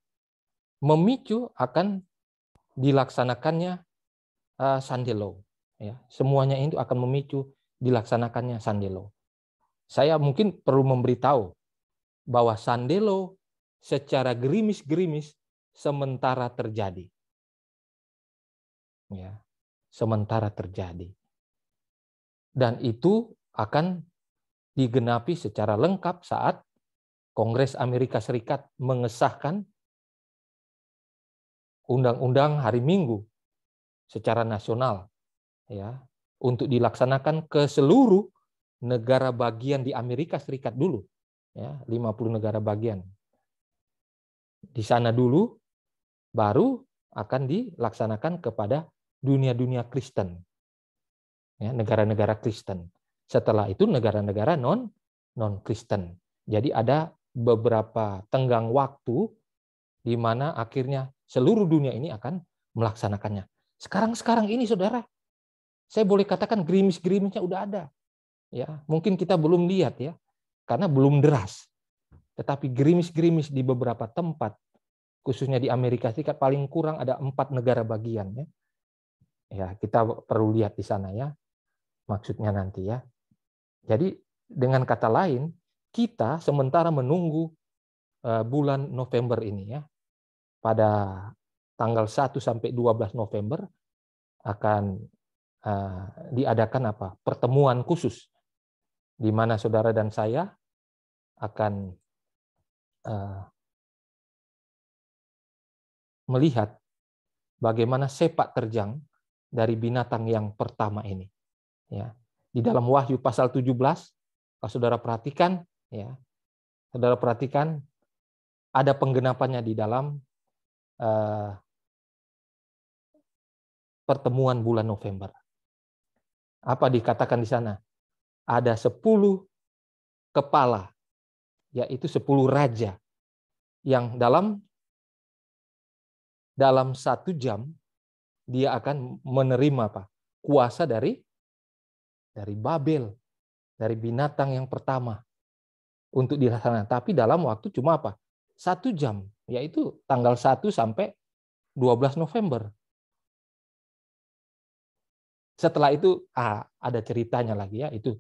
memicu akan dilaksanakannya uh, Sunday Ya, semuanya itu akan memicu dilaksanakannya Sunday Saya mungkin perlu memberitahu bahwa Sunday secara gerimis-gerimis sementara terjadi. Ya, sementara terjadi. Dan itu akan digenapi secara lengkap saat Kongres Amerika Serikat mengesahkan undang-undang hari Minggu secara nasional ya untuk dilaksanakan ke seluruh negara bagian di Amerika Serikat dulu ya 50 negara bagian di sana dulu baru akan dilaksanakan kepada dunia-dunia Kristen ya negara-negara Kristen setelah itu negara-negara non non Kristen jadi ada beberapa tenggang waktu di mana akhirnya seluruh dunia ini akan melaksanakannya. Sekarang-sekarang ini saudara, saya boleh katakan gerimis-gerimisnya udah ada. Ya, mungkin kita belum lihat ya, karena belum deras. Tetapi gerimis-gerimis di beberapa tempat, khususnya di Amerika Serikat paling kurang ada empat negara bagian ya. Ya, kita perlu lihat di sana ya. Maksudnya nanti ya. Jadi dengan kata lain, kita sementara menunggu eh, bulan November ini ya, pada tanggal 1 sampai 12 November akan eh, diadakan apa? pertemuan khusus di mana saudara dan saya akan eh, melihat bagaimana sepak terjang dari binatang yang pertama ini. Ya. Di dalam Wahyu pasal 17, kalau saudara perhatikan, ya, saudara perhatikan ada penggenapannya di dalam Eh, pertemuan bulan November. Apa dikatakan di sana? Ada sepuluh kepala, yaitu sepuluh raja yang dalam dalam satu jam dia akan menerima apa? kuasa dari dari Babel, dari binatang yang pertama untuk dilaksanakan. Tapi dalam waktu cuma apa? Satu jam yaitu tanggal 1 sampai 12 November. Setelah itu ah, ada ceritanya lagi ya itu.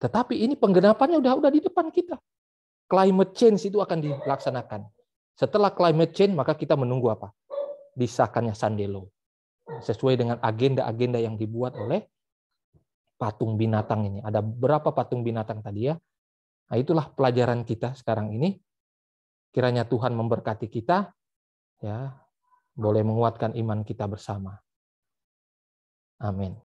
Tetapi ini penggenapannya udah udah di depan kita. Climate change itu akan dilaksanakan. Setelah climate change maka kita menunggu apa? Disahkannya Sandelo sesuai dengan agenda-agenda yang dibuat oleh patung binatang ini. Ada berapa patung binatang tadi ya? Nah, itulah pelajaran kita sekarang ini Kiranya Tuhan memberkati kita, ya, boleh menguatkan iman kita bersama. Amin.